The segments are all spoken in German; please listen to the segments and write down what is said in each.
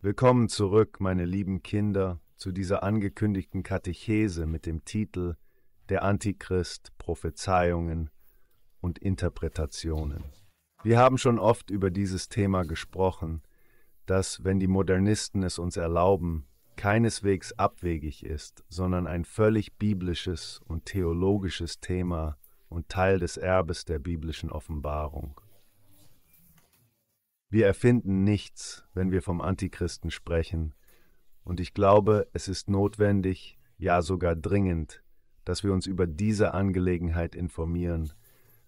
Willkommen zurück, meine lieben Kinder, zu dieser angekündigten Katechese mit dem Titel Der Antichrist, Prophezeiungen und Interpretationen. Wir haben schon oft über dieses Thema gesprochen, das, wenn die Modernisten es uns erlauben, keineswegs abwegig ist, sondern ein völlig biblisches und theologisches Thema und Teil des Erbes der biblischen Offenbarung. Wir erfinden nichts, wenn wir vom Antichristen sprechen. Und ich glaube, es ist notwendig, ja sogar dringend, dass wir uns über diese Angelegenheit informieren,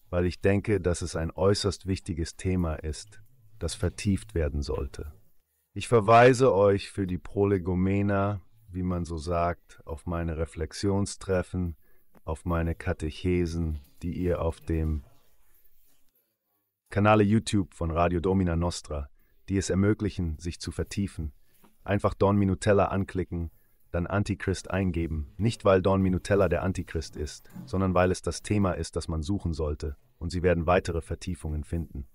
weil ich denke, dass es ein äußerst wichtiges Thema ist, das vertieft werden sollte. Ich verweise euch für die Prolegomena, wie man so sagt, auf meine Reflexionstreffen, auf meine Katechesen, die ihr auf dem Kanäle YouTube von Radio Domina Nostra, die es ermöglichen, sich zu vertiefen. Einfach Don Minutella anklicken, dann Antichrist eingeben. Nicht, weil Don Minutella der Antichrist ist, sondern weil es das Thema ist, das man suchen sollte, und Sie werden weitere Vertiefungen finden.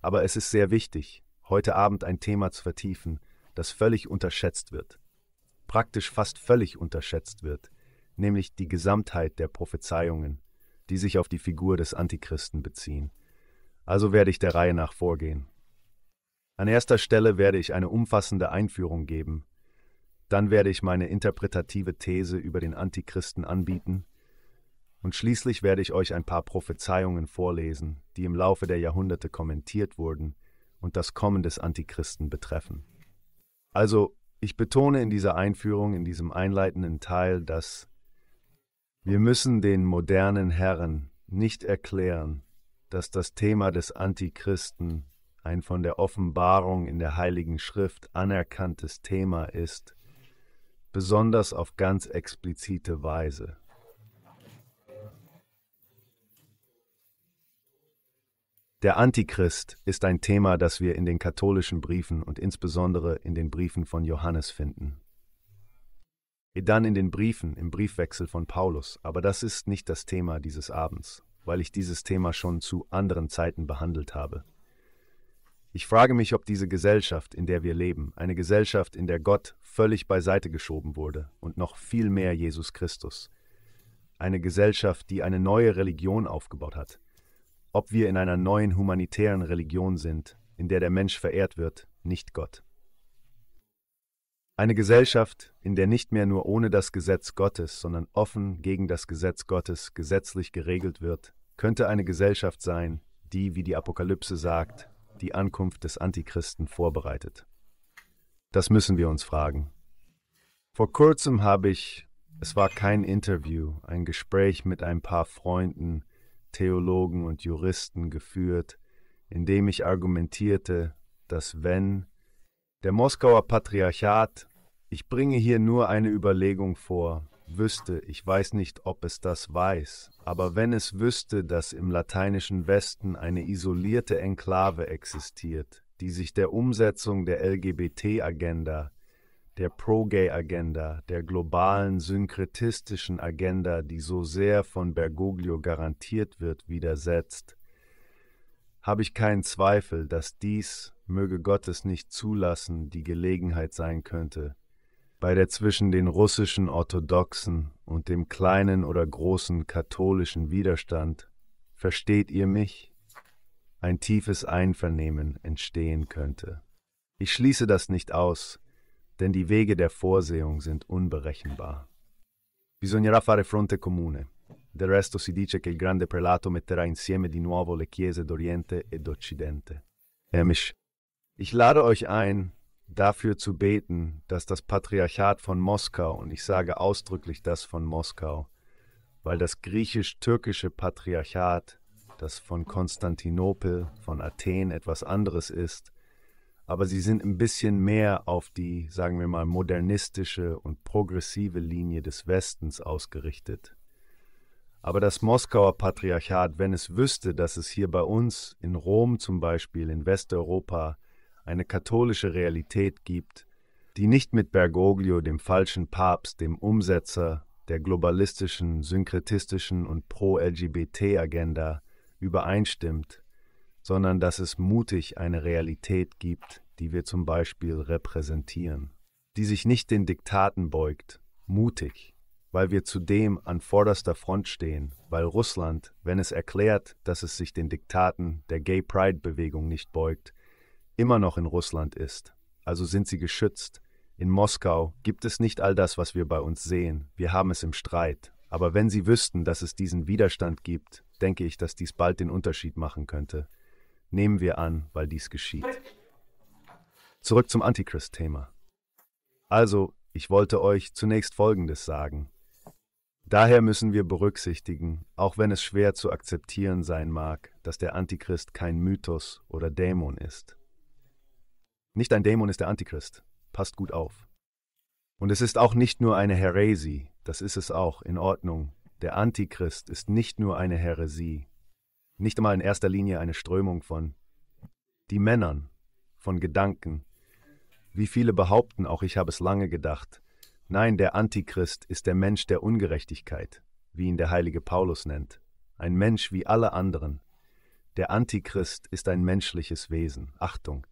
Aber es ist sehr wichtig, heute Abend ein Thema zu vertiefen, das völlig unterschätzt wird. Praktisch fast völlig unterschätzt wird, nämlich die Gesamtheit der Prophezeiungen, die sich auf die Figur des Antichristen beziehen also werde ich der Reihe nach vorgehen. An erster Stelle werde ich eine umfassende Einführung geben, dann werde ich meine interpretative These über den Antichristen anbieten, und schließlich werde ich euch ein paar Prophezeiungen vorlesen, die im Laufe der Jahrhunderte kommentiert wurden und das Kommen des Antichristen betreffen. Also, ich betone in dieser Einführung, in diesem einleitenden Teil, dass wir müssen den modernen Herren nicht erklären, dass das Thema des Antichristen ein von der Offenbarung in der Heiligen Schrift anerkanntes Thema ist, besonders auf ganz explizite Weise. Der Antichrist ist ein Thema, das wir in den katholischen Briefen und insbesondere in den Briefen von Johannes finden. Dann in den Briefen, im Briefwechsel von Paulus, aber das ist nicht das Thema dieses Abends weil ich dieses Thema schon zu anderen Zeiten behandelt habe. Ich frage mich, ob diese Gesellschaft, in der wir leben, eine Gesellschaft, in der Gott völlig beiseite geschoben wurde und noch viel mehr Jesus Christus, eine Gesellschaft, die eine neue Religion aufgebaut hat, ob wir in einer neuen humanitären Religion sind, in der der Mensch verehrt wird, nicht Gott. Eine Gesellschaft, in der nicht mehr nur ohne das Gesetz Gottes, sondern offen gegen das Gesetz Gottes gesetzlich geregelt wird, könnte eine Gesellschaft sein, die, wie die Apokalypse sagt, die Ankunft des Antichristen vorbereitet. Das müssen wir uns fragen. Vor kurzem habe ich, es war kein Interview, ein Gespräch mit ein paar Freunden, Theologen und Juristen geführt, in dem ich argumentierte, dass wenn der Moskauer Patriarchat, ich bringe hier nur eine Überlegung vor, wüsste, ich weiß nicht, ob es das weiß, aber wenn es wüsste, dass im lateinischen Westen eine isolierte Enklave existiert, die sich der Umsetzung der LGBT-Agenda, der Pro-Gay-Agenda, der globalen synkretistischen Agenda, die so sehr von Bergoglio garantiert wird, widersetzt, habe ich keinen Zweifel, dass dies, möge Gott es nicht zulassen, die Gelegenheit sein könnte, bei der zwischen den russischen Orthodoxen und dem kleinen oder großen katholischen Widerstand, versteht ihr mich, ein tiefes Einvernehmen entstehen könnte. Ich schließe das nicht aus, denn die Wege der Vorsehung sind unberechenbar. Bisognerà fare fronte comune. Del resto si dice che il grande prelato metterà insieme di nuovo le chiese d'Oriente e d'Occidente. Hermisch, ich lade euch ein, dafür zu beten, dass das Patriarchat von Moskau, und ich sage ausdrücklich das von Moskau, weil das griechisch-türkische Patriarchat, das von Konstantinopel, von Athen etwas anderes ist, aber sie sind ein bisschen mehr auf die, sagen wir mal, modernistische und progressive Linie des Westens ausgerichtet. Aber das Moskauer Patriarchat, wenn es wüsste, dass es hier bei uns, in Rom zum Beispiel, in Westeuropa, eine katholische Realität gibt, die nicht mit Bergoglio, dem falschen Papst, dem Umsetzer der globalistischen, synkretistischen und pro-LGBT-Agenda, übereinstimmt, sondern dass es mutig eine Realität gibt, die wir zum Beispiel repräsentieren, die sich nicht den Diktaten beugt, mutig, weil wir zudem an vorderster Front stehen, weil Russland, wenn es erklärt, dass es sich den Diktaten der Gay Pride-Bewegung nicht beugt, immer noch in Russland ist. Also sind sie geschützt. In Moskau gibt es nicht all das, was wir bei uns sehen. Wir haben es im Streit. Aber wenn sie wüssten, dass es diesen Widerstand gibt, denke ich, dass dies bald den Unterschied machen könnte. Nehmen wir an, weil dies geschieht. Zurück zum Antichrist-Thema. Also, ich wollte euch zunächst Folgendes sagen. Daher müssen wir berücksichtigen, auch wenn es schwer zu akzeptieren sein mag, dass der Antichrist kein Mythos oder Dämon ist. Nicht ein Dämon ist der Antichrist. Passt gut auf. Und es ist auch nicht nur eine Häresie, das ist es auch, in Ordnung. Der Antichrist ist nicht nur eine Häresie, nicht einmal in erster Linie eine Strömung von die Männern, von Gedanken. Wie viele behaupten, auch ich habe es lange gedacht, nein, der Antichrist ist der Mensch der Ungerechtigkeit, wie ihn der heilige Paulus nennt, ein Mensch wie alle anderen. Der Antichrist ist ein menschliches Wesen, Achtung,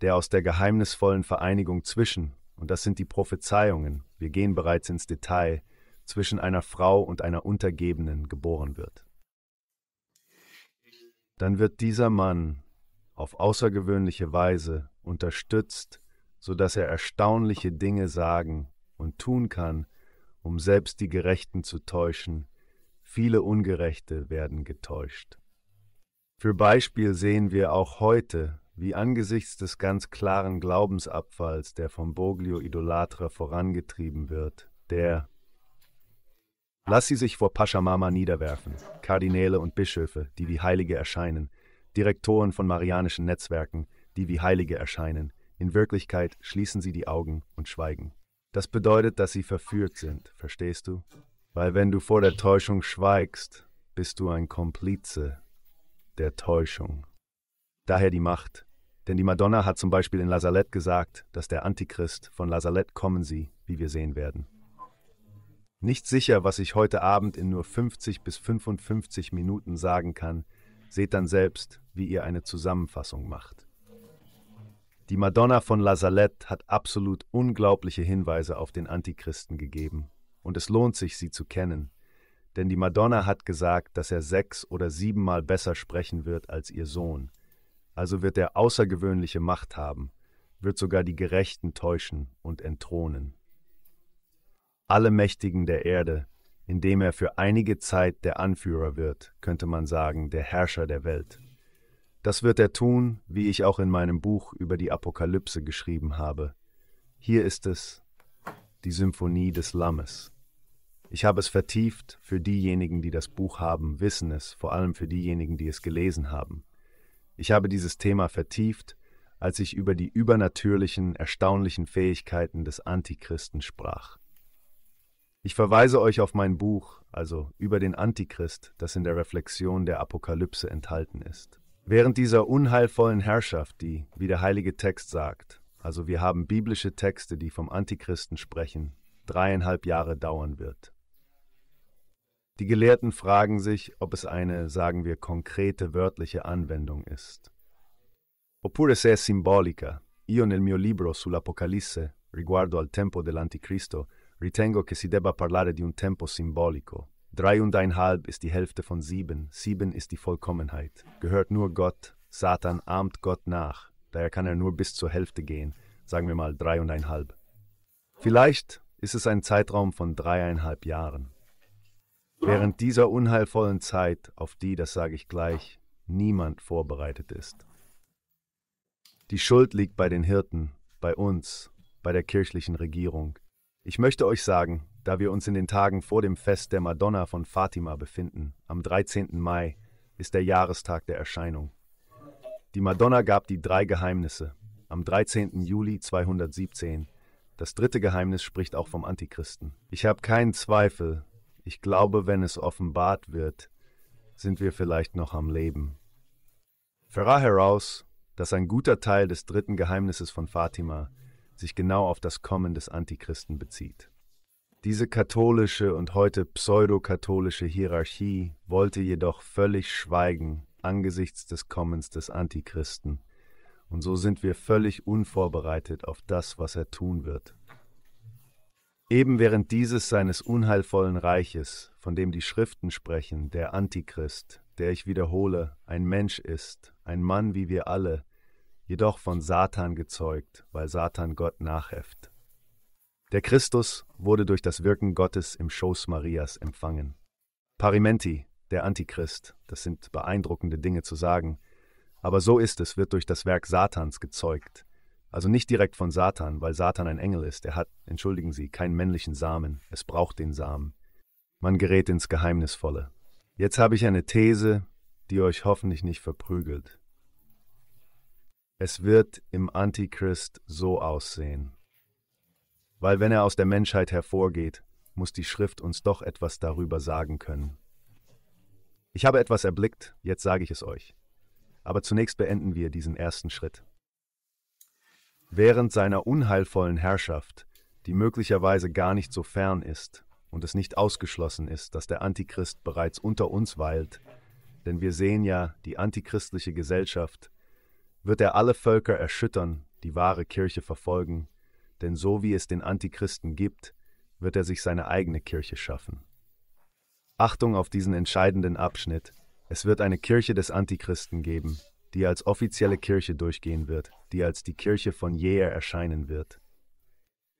der aus der geheimnisvollen Vereinigung zwischen, und das sind die Prophezeiungen, wir gehen bereits ins Detail, zwischen einer Frau und einer Untergebenen geboren wird. Dann wird dieser Mann auf außergewöhnliche Weise unterstützt, sodass er erstaunliche Dinge sagen und tun kann, um selbst die Gerechten zu täuschen. Viele Ungerechte werden getäuscht. Für Beispiel sehen wir auch heute, wie angesichts des ganz klaren Glaubensabfalls, der vom Burglio-Idolatra vorangetrieben wird, der Lass sie sich vor Pachamama niederwerfen, Kardinäle und Bischöfe, die wie Heilige erscheinen, Direktoren von marianischen Netzwerken, die wie Heilige erscheinen. In Wirklichkeit schließen sie die Augen und schweigen. Das bedeutet, dass sie verführt sind, verstehst du? Weil wenn du vor der Täuschung schweigst, bist du ein Komplize der Täuschung. Daher die Macht. Denn die Madonna hat zum Beispiel in Lazarett gesagt, dass der Antichrist von Lazalette kommen sie, wie wir sehen werden. Nicht sicher, was ich heute Abend in nur 50 bis 55 Minuten sagen kann, seht dann selbst, wie ihr eine Zusammenfassung macht. Die Madonna von Lazareth hat absolut unglaubliche Hinweise auf den Antichristen gegeben, und es lohnt sich, sie zu kennen, denn die Madonna hat gesagt, dass er sechs oder siebenmal besser sprechen wird als ihr Sohn. Also wird er außergewöhnliche Macht haben, wird sogar die Gerechten täuschen und entthronen. Alle Mächtigen der Erde, indem er für einige Zeit der Anführer wird, könnte man sagen, der Herrscher der Welt. Das wird er tun, wie ich auch in meinem Buch über die Apokalypse geschrieben habe. Hier ist es die Symphonie des Lammes. Ich habe es vertieft, für diejenigen, die das Buch haben, wissen es, vor allem für diejenigen, die es gelesen haben. Ich habe dieses Thema vertieft, als ich über die übernatürlichen, erstaunlichen Fähigkeiten des Antichristen sprach. Ich verweise euch auf mein Buch, also über den Antichrist, das in der Reflexion der Apokalypse enthalten ist. Während dieser unheilvollen Herrschaft, die, wie der heilige Text sagt, also wir haben biblische Texte, die vom Antichristen sprechen, dreieinhalb Jahre dauern wird. Die Gelehrten fragen sich, ob es eine, sagen wir, konkrete wörtliche Anwendung ist. Oppure se è simbolica. Io nel mio libro sull'Apocalisse, riguardo al tempo dell'Anticristo, ritengo che si debba parlare di un tempo simbolico. halb ist die Hälfte von sieben, sieben ist die Vollkommenheit, gehört nur Gott, Satan ahmt Gott nach, daher kann er nur bis zur Hälfte gehen, sagen wir mal drei und ein halb. Vielleicht ist es ein Zeitraum von dreieinhalb Jahren während dieser unheilvollen Zeit, auf die, das sage ich gleich, niemand vorbereitet ist. Die Schuld liegt bei den Hirten, bei uns, bei der kirchlichen Regierung. Ich möchte euch sagen, da wir uns in den Tagen vor dem Fest der Madonna von Fatima befinden, am 13. Mai, ist der Jahrestag der Erscheinung. Die Madonna gab die drei Geheimnisse. Am 13. Juli 217. Das dritte Geheimnis spricht auch vom Antichristen. Ich habe keinen Zweifel, ich glaube, wenn es offenbart wird, sind wir vielleicht noch am Leben. Verrah heraus, dass ein guter Teil des dritten Geheimnisses von Fatima sich genau auf das Kommen des Antichristen bezieht. Diese katholische und heute pseudokatholische Hierarchie wollte jedoch völlig schweigen angesichts des Kommens des Antichristen, und so sind wir völlig unvorbereitet auf das, was er tun wird. Eben während dieses seines unheilvollen Reiches, von dem die Schriften sprechen, der Antichrist, der ich wiederhole, ein Mensch ist, ein Mann wie wir alle, jedoch von Satan gezeugt, weil Satan Gott nachhefft. Der Christus wurde durch das Wirken Gottes im Schoß Marias empfangen. Parimenti, der Antichrist, das sind beeindruckende Dinge zu sagen, aber so ist es, wird durch das Werk Satans gezeugt. Also nicht direkt von Satan, weil Satan ein Engel ist. Er hat, entschuldigen Sie, keinen männlichen Samen. Es braucht den Samen. Man gerät ins Geheimnisvolle. Jetzt habe ich eine These, die euch hoffentlich nicht verprügelt. Es wird im Antichrist so aussehen. Weil wenn er aus der Menschheit hervorgeht, muss die Schrift uns doch etwas darüber sagen können. Ich habe etwas erblickt, jetzt sage ich es euch. Aber zunächst beenden wir diesen ersten Schritt. Während seiner unheilvollen Herrschaft, die möglicherweise gar nicht so fern ist und es nicht ausgeschlossen ist, dass der Antichrist bereits unter uns weilt, denn wir sehen ja die antichristliche Gesellschaft, wird er alle Völker erschüttern, die wahre Kirche verfolgen, denn so wie es den Antichristen gibt, wird er sich seine eigene Kirche schaffen. Achtung auf diesen entscheidenden Abschnitt. Es wird eine Kirche des Antichristen geben, die als offizielle Kirche durchgehen wird, die als die Kirche von jeher erscheinen wird.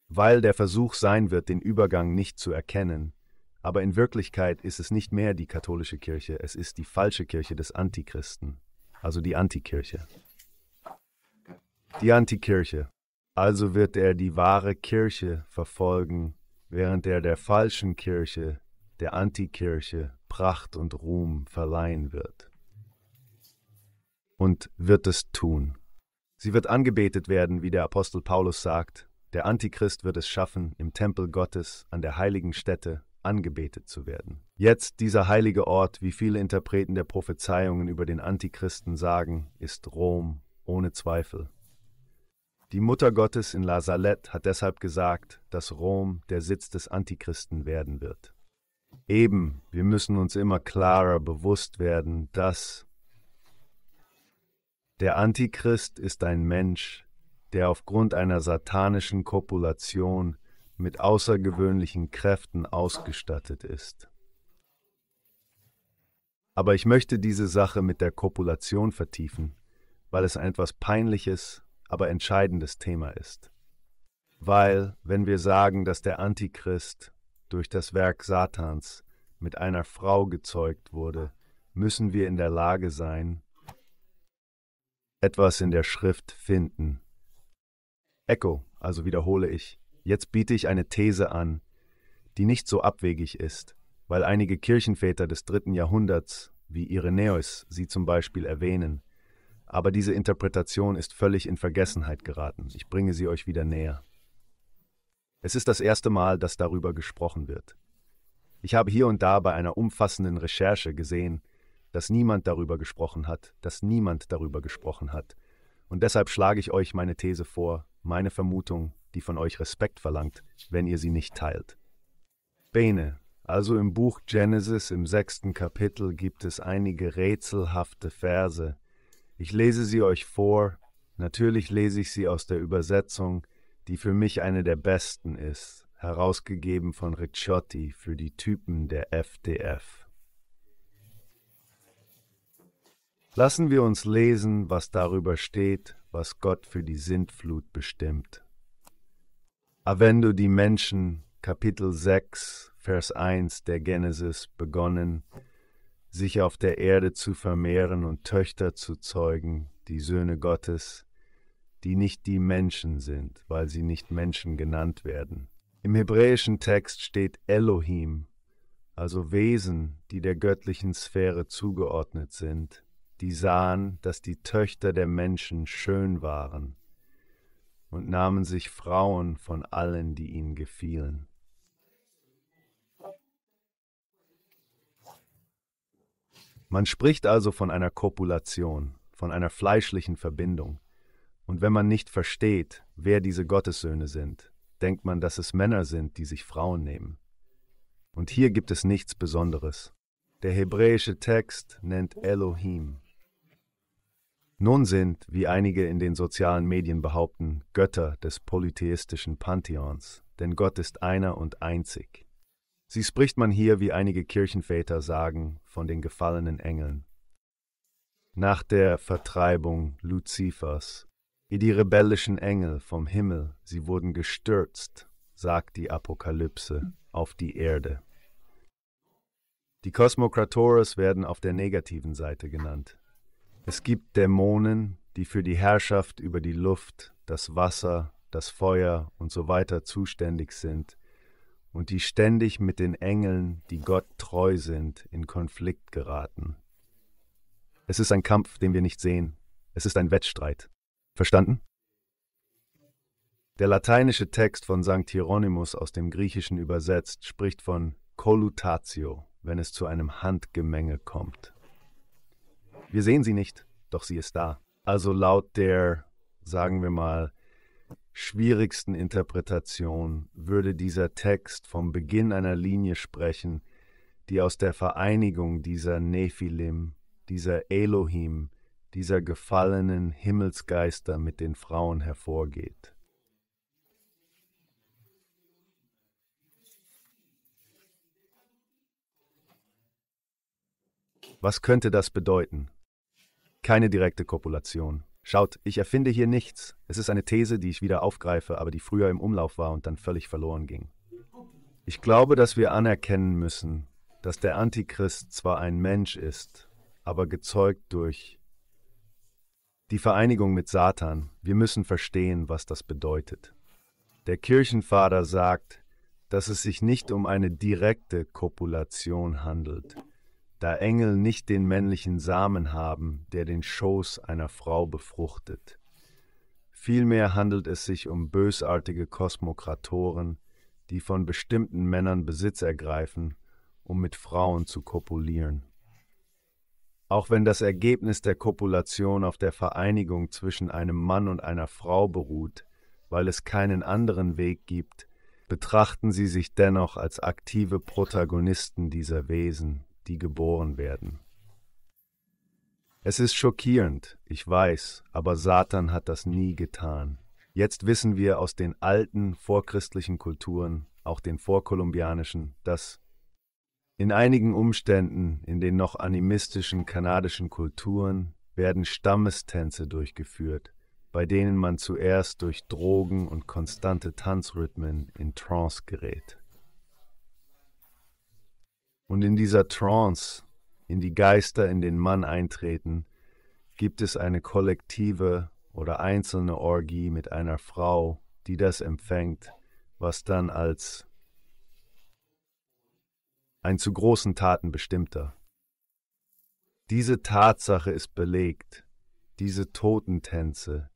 Weil der Versuch sein wird, den Übergang nicht zu erkennen, aber in Wirklichkeit ist es nicht mehr die katholische Kirche, es ist die falsche Kirche des Antichristen, also die Antikirche. Die Antikirche. Also wird er die wahre Kirche verfolgen, während er der falschen Kirche, der Antikirche, Pracht und Ruhm verleihen wird. Und wird es tun. Sie wird angebetet werden, wie der Apostel Paulus sagt. Der Antichrist wird es schaffen, im Tempel Gottes, an der heiligen Stätte, angebetet zu werden. Jetzt dieser heilige Ort, wie viele Interpreten der Prophezeiungen über den Antichristen sagen, ist Rom, ohne Zweifel. Die Mutter Gottes in La Salette hat deshalb gesagt, dass Rom der Sitz des Antichristen werden wird. Eben, wir müssen uns immer klarer bewusst werden, dass der Antichrist ist ein Mensch, der aufgrund einer satanischen Kopulation mit außergewöhnlichen Kräften ausgestattet ist. Aber ich möchte diese Sache mit der Kopulation vertiefen, weil es ein etwas peinliches, aber entscheidendes Thema ist. Weil, wenn wir sagen, dass der Antichrist durch das Werk Satans mit einer Frau gezeugt wurde, müssen wir in der Lage sein, etwas in der Schrift finden. Echo, also wiederhole ich, jetzt biete ich eine These an, die nicht so abwegig ist, weil einige Kirchenväter des dritten Jahrhunderts, wie Irenäus, sie zum Beispiel erwähnen. Aber diese Interpretation ist völlig in Vergessenheit geraten. Ich bringe sie euch wieder näher. Es ist das erste Mal, dass darüber gesprochen wird. Ich habe hier und da bei einer umfassenden Recherche gesehen, dass niemand darüber gesprochen hat, dass niemand darüber gesprochen hat. Und deshalb schlage ich euch meine These vor, meine Vermutung, die von euch Respekt verlangt, wenn ihr sie nicht teilt. Bene, also im Buch Genesis im sechsten Kapitel gibt es einige rätselhafte Verse. Ich lese sie euch vor, natürlich lese ich sie aus der Übersetzung, die für mich eine der besten ist, herausgegeben von Ricciotti für die Typen der FDF. Lassen wir uns lesen, was darüber steht, was Gott für die Sintflut bestimmt. Avendo die Menschen, Kapitel 6, Vers 1 der Genesis begonnen, sich auf der Erde zu vermehren und Töchter zu zeugen, die Söhne Gottes, die nicht die Menschen sind, weil sie nicht Menschen genannt werden. Im hebräischen Text steht Elohim, also Wesen, die der göttlichen Sphäre zugeordnet sind die sahen, dass die Töchter der Menschen schön waren, und nahmen sich Frauen von allen, die ihnen gefielen. Man spricht also von einer Kopulation, von einer fleischlichen Verbindung. Und wenn man nicht versteht, wer diese Gottessöhne sind, denkt man, dass es Männer sind, die sich Frauen nehmen. Und hier gibt es nichts Besonderes. Der hebräische Text nennt Elohim, nun sind, wie einige in den sozialen Medien behaupten, Götter des polytheistischen Pantheons, denn Gott ist einer und einzig. Sie spricht man hier, wie einige Kirchenväter sagen, von den gefallenen Engeln. Nach der Vertreibung Luzifers, wie die rebellischen Engel vom Himmel, sie wurden gestürzt, sagt die Apokalypse, auf die Erde. Die Kosmokratores werden auf der negativen Seite genannt, es gibt Dämonen, die für die Herrschaft über die Luft, das Wasser, das Feuer und so weiter zuständig sind und die ständig mit den Engeln, die Gott treu sind, in Konflikt geraten. Es ist ein Kampf, den wir nicht sehen. Es ist ein Wettstreit. Verstanden? Der lateinische Text von St. Hieronymus aus dem Griechischen übersetzt spricht von Collutatio, wenn es zu einem Handgemenge kommt. Wir sehen sie nicht, doch sie ist da. Also laut der, sagen wir mal, schwierigsten Interpretation würde dieser Text vom Beginn einer Linie sprechen, die aus der Vereinigung dieser Nephilim, dieser Elohim, dieser gefallenen Himmelsgeister mit den Frauen hervorgeht. Was könnte das bedeuten? Keine direkte Kopulation. Schaut, ich erfinde hier nichts. Es ist eine These, die ich wieder aufgreife, aber die früher im Umlauf war und dann völlig verloren ging. Ich glaube, dass wir anerkennen müssen, dass der Antichrist zwar ein Mensch ist, aber gezeugt durch die Vereinigung mit Satan. Wir müssen verstehen, was das bedeutet. Der Kirchenvater sagt, dass es sich nicht um eine direkte Kopulation handelt da Engel nicht den männlichen Samen haben, der den Schoß einer Frau befruchtet. Vielmehr handelt es sich um bösartige Kosmokratoren, die von bestimmten Männern Besitz ergreifen, um mit Frauen zu kopulieren. Auch wenn das Ergebnis der Kopulation auf der Vereinigung zwischen einem Mann und einer Frau beruht, weil es keinen anderen Weg gibt, betrachten sie sich dennoch als aktive Protagonisten dieser Wesen die geboren werden. Es ist schockierend, ich weiß, aber Satan hat das nie getan. Jetzt wissen wir aus den alten vorchristlichen Kulturen, auch den vorkolumbianischen, dass in einigen Umständen in den noch animistischen kanadischen Kulturen werden Stammestänze durchgeführt, bei denen man zuerst durch Drogen und konstante Tanzrhythmen in Trance gerät. Und in dieser Trance, in die Geister, in den Mann eintreten, gibt es eine kollektive oder einzelne Orgie mit einer Frau, die das empfängt, was dann als ein zu großen Taten bestimmter. Diese Tatsache ist belegt, diese Totentänze,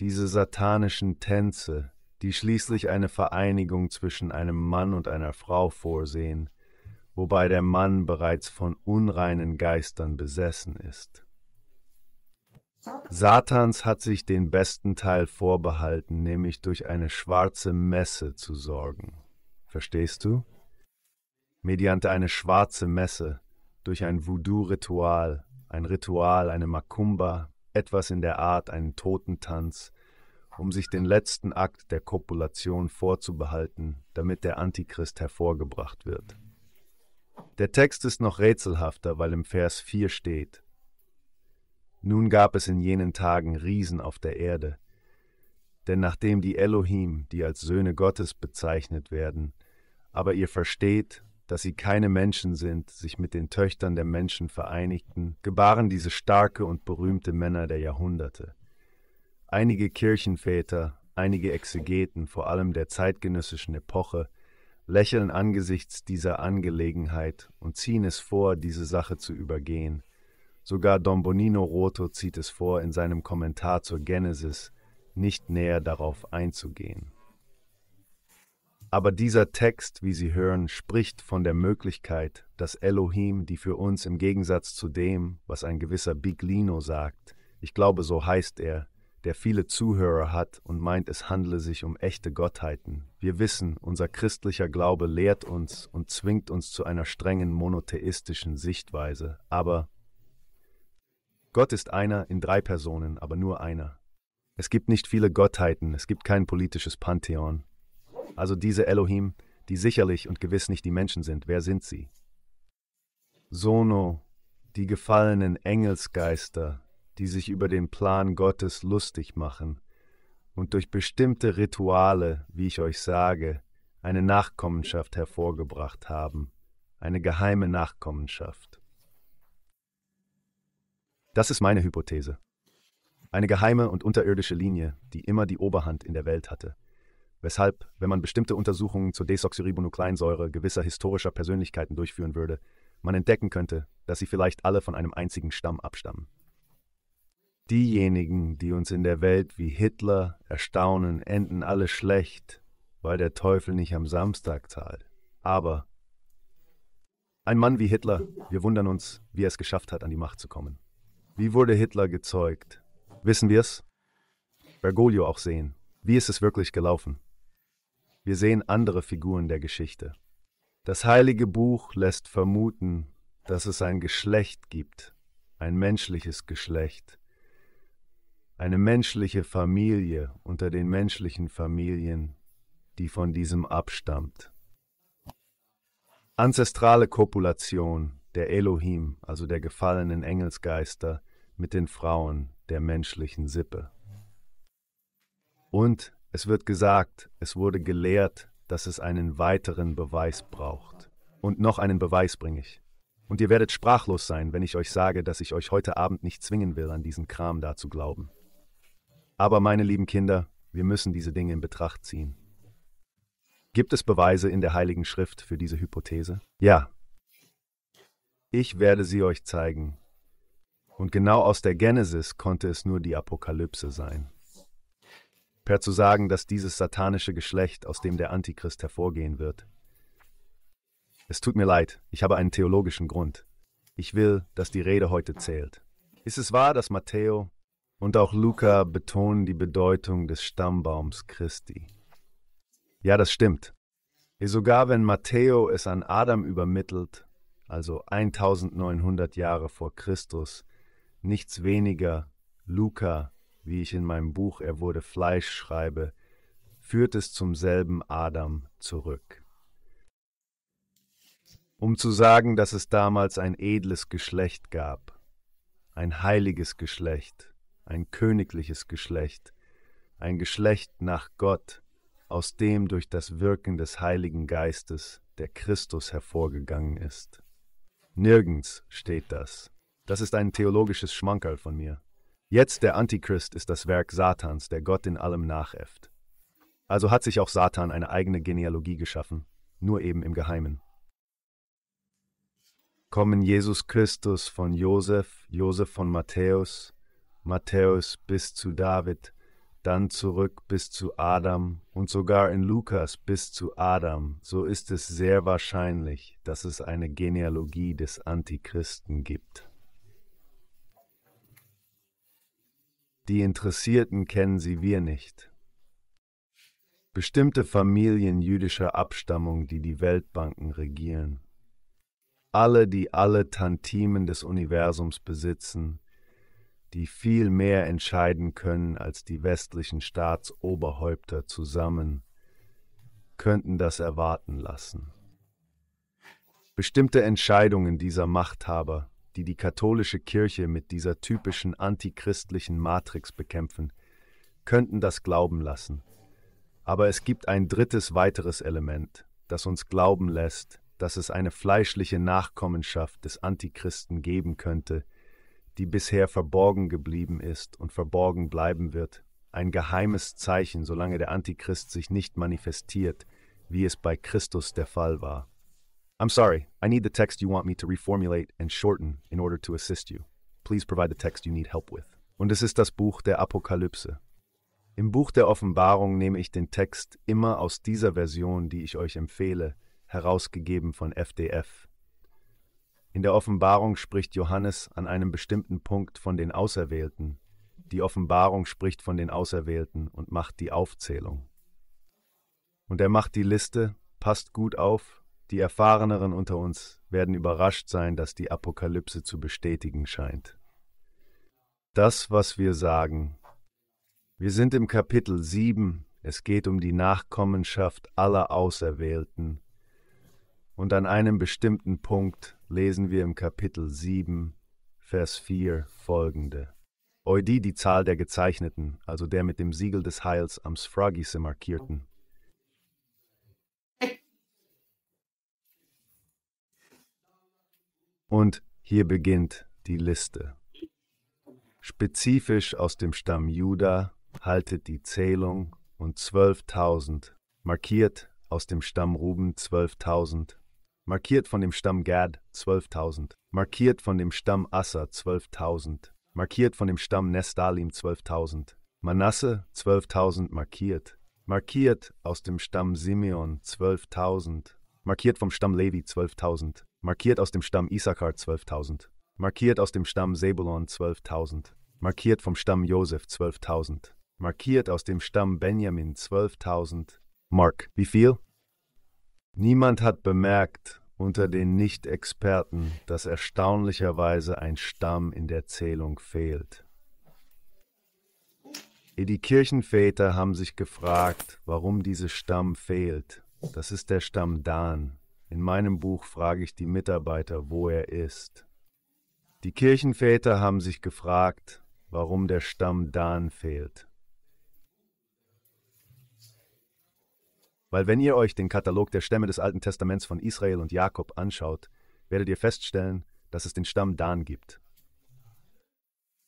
diese satanischen Tänze, die schließlich eine Vereinigung zwischen einem Mann und einer Frau vorsehen, wobei der Mann bereits von unreinen Geistern besessen ist. Satans hat sich den besten Teil vorbehalten, nämlich durch eine schwarze Messe zu sorgen. Verstehst du? Mediante eine schwarze Messe, durch ein Voodoo-Ritual, ein Ritual, eine Makumba, etwas in der Art einen Totentanz, um sich den letzten Akt der Kopulation vorzubehalten, damit der Antichrist hervorgebracht wird. Der Text ist noch rätselhafter, weil im Vers 4 steht, Nun gab es in jenen Tagen Riesen auf der Erde, denn nachdem die Elohim, die als Söhne Gottes bezeichnet werden, aber ihr versteht, dass sie keine Menschen sind, sich mit den Töchtern der Menschen vereinigten, gebaren diese starke und berühmte Männer der Jahrhunderte. Einige Kirchenväter, einige Exegeten, vor allem der zeitgenössischen Epoche, lächeln angesichts dieser Angelegenheit und ziehen es vor, diese Sache zu übergehen. Sogar Don Bonino Roto zieht es vor, in seinem Kommentar zur Genesis nicht näher darauf einzugehen. Aber dieser Text, wie Sie hören, spricht von der Möglichkeit, dass Elohim, die für uns im Gegensatz zu dem, was ein gewisser Biglino sagt, ich glaube, so heißt er, der viele Zuhörer hat und meint, es handle sich um echte Gottheiten. Wir wissen, unser christlicher Glaube lehrt uns und zwingt uns zu einer strengen monotheistischen Sichtweise, aber Gott ist einer in drei Personen, aber nur einer. Es gibt nicht viele Gottheiten, es gibt kein politisches Pantheon. Also diese Elohim, die sicherlich und gewiss nicht die Menschen sind, wer sind sie? Sono, die gefallenen Engelsgeister, die sich über den Plan Gottes lustig machen und durch bestimmte Rituale, wie ich euch sage, eine Nachkommenschaft hervorgebracht haben, eine geheime Nachkommenschaft. Das ist meine Hypothese. Eine geheime und unterirdische Linie, die immer die Oberhand in der Welt hatte. Weshalb, wenn man bestimmte Untersuchungen zur Desoxyribonukleinsäure gewisser historischer Persönlichkeiten durchführen würde, man entdecken könnte, dass sie vielleicht alle von einem einzigen Stamm abstammen. Diejenigen, die uns in der Welt wie Hitler erstaunen, enden alle schlecht, weil der Teufel nicht am Samstag zahlt. Aber ein Mann wie Hitler, wir wundern uns, wie er es geschafft hat, an die Macht zu kommen. Wie wurde Hitler gezeugt? Wissen wir es? Bergoglio auch sehen. Wie ist es wirklich gelaufen? Wir sehen andere Figuren der Geschichte. Das heilige Buch lässt vermuten, dass es ein Geschlecht gibt, ein menschliches Geschlecht, eine menschliche Familie unter den menschlichen Familien, die von diesem abstammt. Ancestrale Kopulation der Elohim, also der gefallenen Engelsgeister, mit den Frauen der menschlichen Sippe. Und es wird gesagt, es wurde gelehrt, dass es einen weiteren Beweis braucht. Und noch einen Beweis bringe ich. Und ihr werdet sprachlos sein, wenn ich euch sage, dass ich euch heute Abend nicht zwingen will, an diesen Kram da zu glauben. Aber meine lieben Kinder, wir müssen diese Dinge in Betracht ziehen. Gibt es Beweise in der Heiligen Schrift für diese Hypothese? Ja. Ich werde sie euch zeigen. Und genau aus der Genesis konnte es nur die Apokalypse sein. Per zu sagen, dass dieses satanische Geschlecht, aus dem der Antichrist hervorgehen wird. Es tut mir leid, ich habe einen theologischen Grund. Ich will, dass die Rede heute zählt. Ist es wahr, dass Matteo und auch Luca betonen die Bedeutung des Stammbaums Christi. Ja, das stimmt. Sogar wenn Matteo es an Adam übermittelt, also 1900 Jahre vor Christus, nichts weniger Luca, wie ich in meinem Buch Er wurde Fleisch schreibe, führt es zum selben Adam zurück. Um zu sagen, dass es damals ein edles Geschlecht gab, ein heiliges Geschlecht, ein königliches Geschlecht, ein Geschlecht nach Gott, aus dem durch das Wirken des Heiligen Geistes der Christus hervorgegangen ist. Nirgends steht das. Das ist ein theologisches Schmankerl von mir. Jetzt der Antichrist ist das Werk Satans, der Gott in allem nachäfft. Also hat sich auch Satan eine eigene Genealogie geschaffen, nur eben im Geheimen. Kommen Jesus Christus von Josef, Josef von Matthäus, Matthäus bis zu David, dann zurück bis zu Adam und sogar in Lukas bis zu Adam, so ist es sehr wahrscheinlich, dass es eine Genealogie des Antichristen gibt. Die Interessierten kennen sie wir nicht. Bestimmte Familien jüdischer Abstammung, die die Weltbanken regieren. Alle, die alle Tantimen des Universums besitzen, die viel mehr entscheiden können als die westlichen Staatsoberhäupter zusammen, könnten das erwarten lassen. Bestimmte Entscheidungen dieser Machthaber, die die katholische Kirche mit dieser typischen antichristlichen Matrix bekämpfen, könnten das glauben lassen. Aber es gibt ein drittes weiteres Element, das uns glauben lässt, dass es eine fleischliche Nachkommenschaft des Antichristen geben könnte, die bisher verborgen geblieben ist und verborgen bleiben wird, ein geheimes Zeichen, solange der Antichrist sich nicht manifestiert, wie es bei Christus der Fall war. I'm sorry, I need the text you want me to reformulate and shorten in order to assist you. Please provide the text you need help with. Und es ist das Buch der Apokalypse. Im Buch der Offenbarung nehme ich den Text immer aus dieser Version, die ich euch empfehle, herausgegeben von FDF. In der Offenbarung spricht Johannes an einem bestimmten Punkt von den Auserwählten. Die Offenbarung spricht von den Auserwählten und macht die Aufzählung. Und er macht die Liste, passt gut auf, die Erfahreneren unter uns werden überrascht sein, dass die Apokalypse zu bestätigen scheint. Das, was wir sagen. Wir sind im Kapitel 7, es geht um die Nachkommenschaft aller Auserwählten, und an einem bestimmten Punkt lesen wir im Kapitel 7, Vers 4 folgende. Eudi die Zahl der Gezeichneten, also der mit dem Siegel des Heils am Sfragise markierten. Und hier beginnt die Liste. Spezifisch aus dem Stamm Juda haltet die Zählung und 12.000, markiert aus dem Stamm Ruben 12.000, markiert von dem Stamm Gad 12.000, markiert von dem Stamm Asser 12.000, markiert von dem Stamm Nestalim 12.000, Manasse 12.000 markiert, markiert aus dem Stamm Simeon 12.000, markiert vom Stamm Levi 12.000, markiert aus dem Stamm Issachar 12.000, markiert aus dem Stamm Sebulon 12.000, markiert vom Stamm Josef 12.000, markiert aus dem Stamm Benjamin 12.000. Mark, wie viel? Niemand hat bemerkt unter den Nicht-Experten, dass erstaunlicherweise ein Stamm in der Zählung fehlt. Eh, die Kirchenväter haben sich gefragt, warum dieser Stamm fehlt. Das ist der Stamm Dan. In meinem Buch frage ich die Mitarbeiter, wo er ist. Die Kirchenväter haben sich gefragt, warum der Stamm Dan fehlt. Weil wenn ihr euch den Katalog der Stämme des Alten Testaments von Israel und Jakob anschaut, werdet ihr feststellen, dass es den Stamm Dan gibt.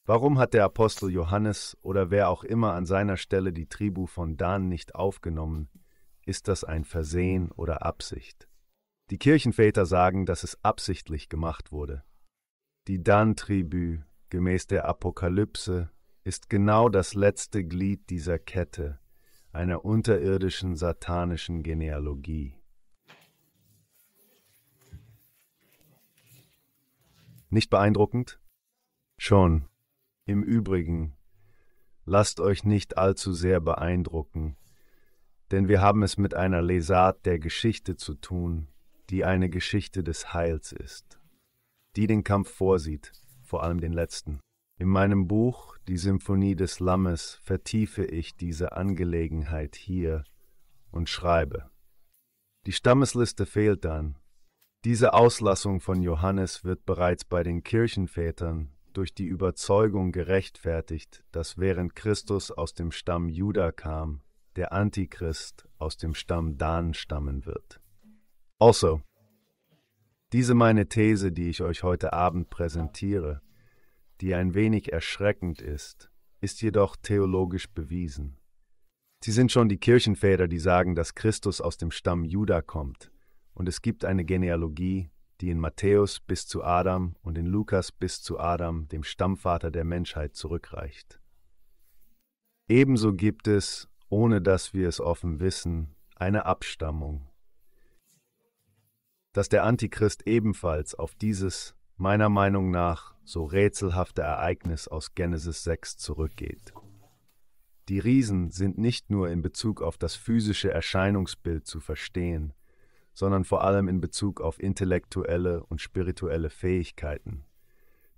Warum hat der Apostel Johannes oder wer auch immer an seiner Stelle die Tribu von Dan nicht aufgenommen? Ist das ein Versehen oder Absicht? Die Kirchenväter sagen, dass es absichtlich gemacht wurde. Die Dan-Tribu, gemäß der Apokalypse, ist genau das letzte Glied dieser Kette, einer unterirdischen satanischen Genealogie. Nicht beeindruckend? Schon. Im Übrigen, lasst euch nicht allzu sehr beeindrucken, denn wir haben es mit einer Lesart der Geschichte zu tun, die eine Geschichte des Heils ist, die den Kampf vorsieht, vor allem den letzten. In meinem Buch Die Symphonie des Lammes vertiefe ich diese Angelegenheit hier und schreibe. Die Stammesliste fehlt dann. Diese Auslassung von Johannes wird bereits bei den Kirchenvätern durch die Überzeugung gerechtfertigt, dass während Christus aus dem Stamm Juda kam, der Antichrist aus dem Stamm Dan stammen wird. Also, diese meine These, die ich euch heute Abend präsentiere, die ein wenig erschreckend ist, ist jedoch theologisch bewiesen. Sie sind schon die Kirchenväter, die sagen, dass Christus aus dem Stamm Juda kommt, und es gibt eine Genealogie, die in Matthäus bis zu Adam und in Lukas bis zu Adam, dem Stammvater der Menschheit, zurückreicht. Ebenso gibt es, ohne dass wir es offen wissen, eine Abstammung. Dass der Antichrist ebenfalls auf dieses, meiner Meinung nach, so rätselhafte Ereignis aus Genesis 6 zurückgeht. Die Riesen sind nicht nur in Bezug auf das physische Erscheinungsbild zu verstehen, sondern vor allem in Bezug auf intellektuelle und spirituelle Fähigkeiten.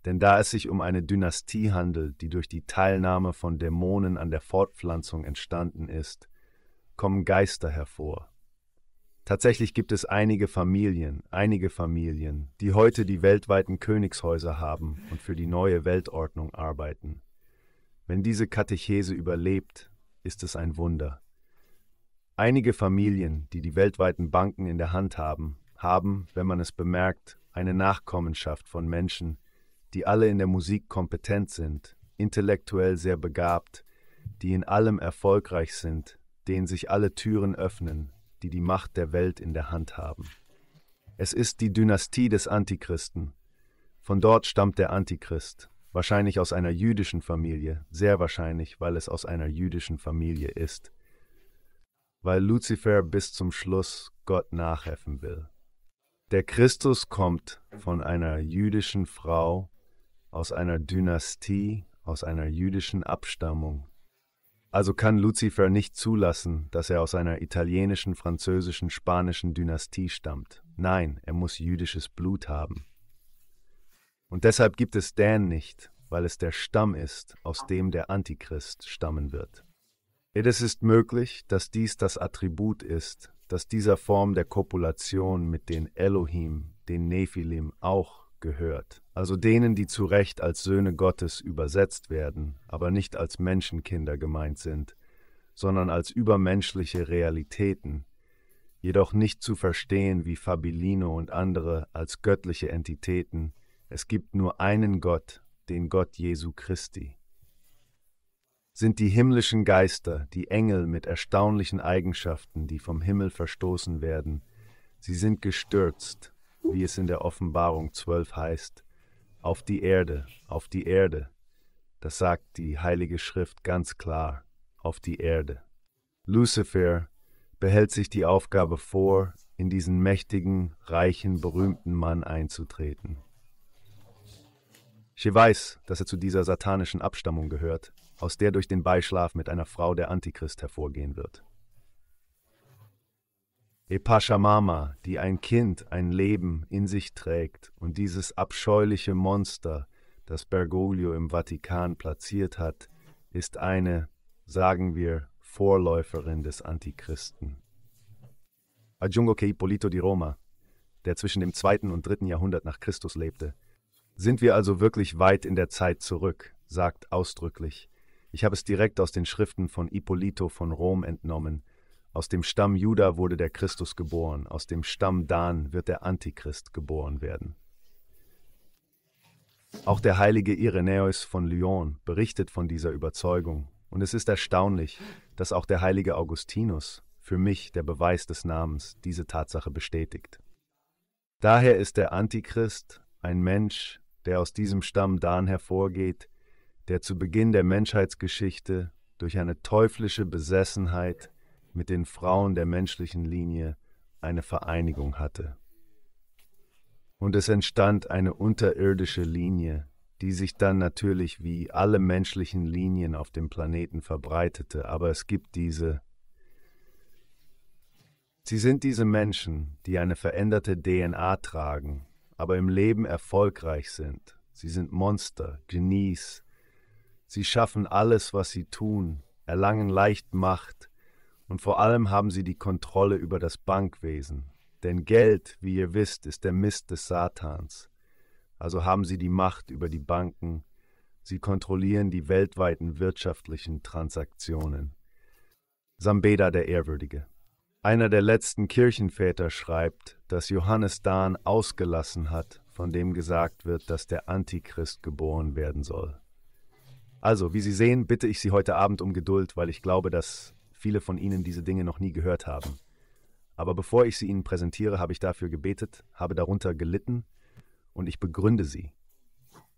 Denn da es sich um eine Dynastie handelt, die durch die Teilnahme von Dämonen an der Fortpflanzung entstanden ist, kommen Geister hervor, Tatsächlich gibt es einige Familien, einige Familien, die heute die weltweiten Königshäuser haben und für die neue Weltordnung arbeiten. Wenn diese Katechese überlebt, ist es ein Wunder. Einige Familien, die die weltweiten Banken in der Hand haben, haben, wenn man es bemerkt, eine Nachkommenschaft von Menschen, die alle in der Musik kompetent sind, intellektuell sehr begabt, die in allem erfolgreich sind, denen sich alle Türen öffnen, die die Macht der Welt in der Hand haben. Es ist die Dynastie des Antichristen. Von dort stammt der Antichrist, wahrscheinlich aus einer jüdischen Familie, sehr wahrscheinlich, weil es aus einer jüdischen Familie ist, weil Luzifer bis zum Schluss Gott nachheffen will. Der Christus kommt von einer jüdischen Frau aus einer Dynastie, aus einer jüdischen Abstammung, also kann Lucifer nicht zulassen, dass er aus einer italienischen, französischen, spanischen Dynastie stammt. Nein, er muss jüdisches Blut haben. Und deshalb gibt es Dan nicht, weil es der Stamm ist, aus dem der Antichrist stammen wird. Es ist möglich, dass dies das Attribut ist, das dieser Form der Kopulation mit den Elohim, den Nephilim auch gehört, also denen, die zu Recht als Söhne Gottes übersetzt werden, aber nicht als Menschenkinder gemeint sind, sondern als übermenschliche Realitäten, jedoch nicht zu verstehen wie Fabilino und andere als göttliche Entitäten, es gibt nur einen Gott, den Gott Jesu Christi. Sind die himmlischen Geister, die Engel mit erstaunlichen Eigenschaften, die vom Himmel verstoßen werden, sie sind gestürzt, wie es in der Offenbarung 12 heißt, auf die Erde, auf die Erde. Das sagt die Heilige Schrift ganz klar, auf die Erde. Lucifer behält sich die Aufgabe vor, in diesen mächtigen, reichen, berühmten Mann einzutreten. Ich weiß, dass er zu dieser satanischen Abstammung gehört, aus der durch den Beischlaf mit einer Frau der Antichrist hervorgehen wird. Epashamama, die ein Kind, ein Leben in sich trägt und dieses abscheuliche Monster, das Bergoglio im Vatikan platziert hat, ist eine, sagen wir, Vorläuferin des Antichristen. Aggiungo che Ippolito di Roma, der zwischen dem 2. und 3. Jahrhundert nach Christus lebte. Sind wir also wirklich weit in der Zeit zurück, sagt ausdrücklich. Ich habe es direkt aus den Schriften von Ippolito von Rom entnommen, aus dem Stamm Juda wurde der Christus geboren, aus dem Stamm Dan wird der Antichrist geboren werden. Auch der heilige Irenäus von Lyon berichtet von dieser Überzeugung, und es ist erstaunlich, dass auch der heilige Augustinus, für mich der Beweis des Namens, diese Tatsache bestätigt. Daher ist der Antichrist ein Mensch, der aus diesem Stamm Dan hervorgeht, der zu Beginn der Menschheitsgeschichte durch eine teuflische Besessenheit mit den Frauen der menschlichen Linie eine Vereinigung hatte. Und es entstand eine unterirdische Linie, die sich dann natürlich wie alle menschlichen Linien auf dem Planeten verbreitete, aber es gibt diese. Sie sind diese Menschen, die eine veränderte DNA tragen, aber im Leben erfolgreich sind. Sie sind Monster, Genies. Sie schaffen alles, was sie tun, erlangen leicht Macht, und vor allem haben sie die Kontrolle über das Bankwesen. Denn Geld, wie ihr wisst, ist der Mist des Satans. Also haben sie die Macht über die Banken. Sie kontrollieren die weltweiten wirtschaftlichen Transaktionen. Sambeda der Ehrwürdige. Einer der letzten Kirchenväter schreibt, dass Johannes Dahn ausgelassen hat, von dem gesagt wird, dass der Antichrist geboren werden soll. Also, wie Sie sehen, bitte ich Sie heute Abend um Geduld, weil ich glaube, dass viele von Ihnen diese Dinge noch nie gehört haben. Aber bevor ich sie Ihnen präsentiere, habe ich dafür gebetet, habe darunter gelitten und ich begründe sie.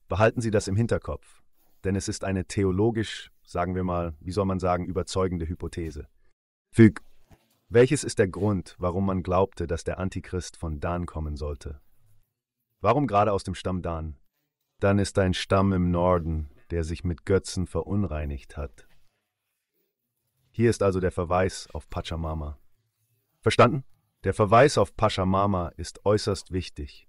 Behalten Sie das im Hinterkopf, denn es ist eine theologisch, sagen wir mal, wie soll man sagen, überzeugende Hypothese. Füg. Welches ist der Grund, warum man glaubte, dass der Antichrist von Dan kommen sollte? Warum gerade aus dem Stamm Dan? Dann ist ein Stamm im Norden, der sich mit Götzen verunreinigt hat. Hier ist also der Verweis auf Pachamama. Verstanden? Der Verweis auf Pachamama ist äußerst wichtig,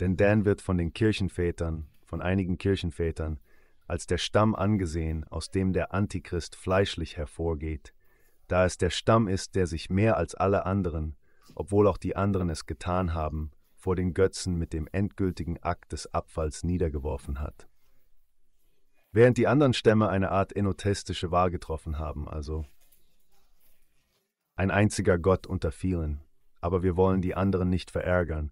denn Dan wird von den Kirchenvätern, von einigen Kirchenvätern, als der Stamm angesehen, aus dem der Antichrist fleischlich hervorgeht, da es der Stamm ist, der sich mehr als alle anderen, obwohl auch die anderen es getan haben, vor den Götzen mit dem endgültigen Akt des Abfalls niedergeworfen hat. Während die anderen Stämme eine Art enotestische Wahl getroffen haben, also ein einziger Gott unter vielen, aber wir wollen die anderen nicht verärgern.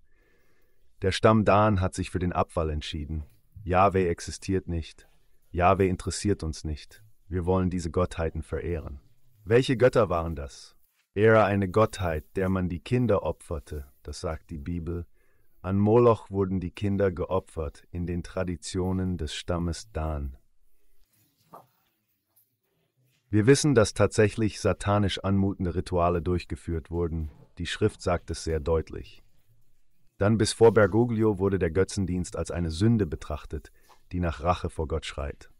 Der Stamm Dan hat sich für den Abfall entschieden. Jahwe existiert nicht. Jahwe interessiert uns nicht. Wir wollen diese Gottheiten verehren. Welche Götter waren das? Eher eine Gottheit, der man die Kinder opferte, das sagt die Bibel. An Moloch wurden die Kinder geopfert in den Traditionen des Stammes Dan. Wir wissen, dass tatsächlich satanisch anmutende Rituale durchgeführt wurden. Die Schrift sagt es sehr deutlich. Dann bis vor Bergoglio wurde der Götzendienst als eine Sünde betrachtet, die nach Rache vor Gott schreit.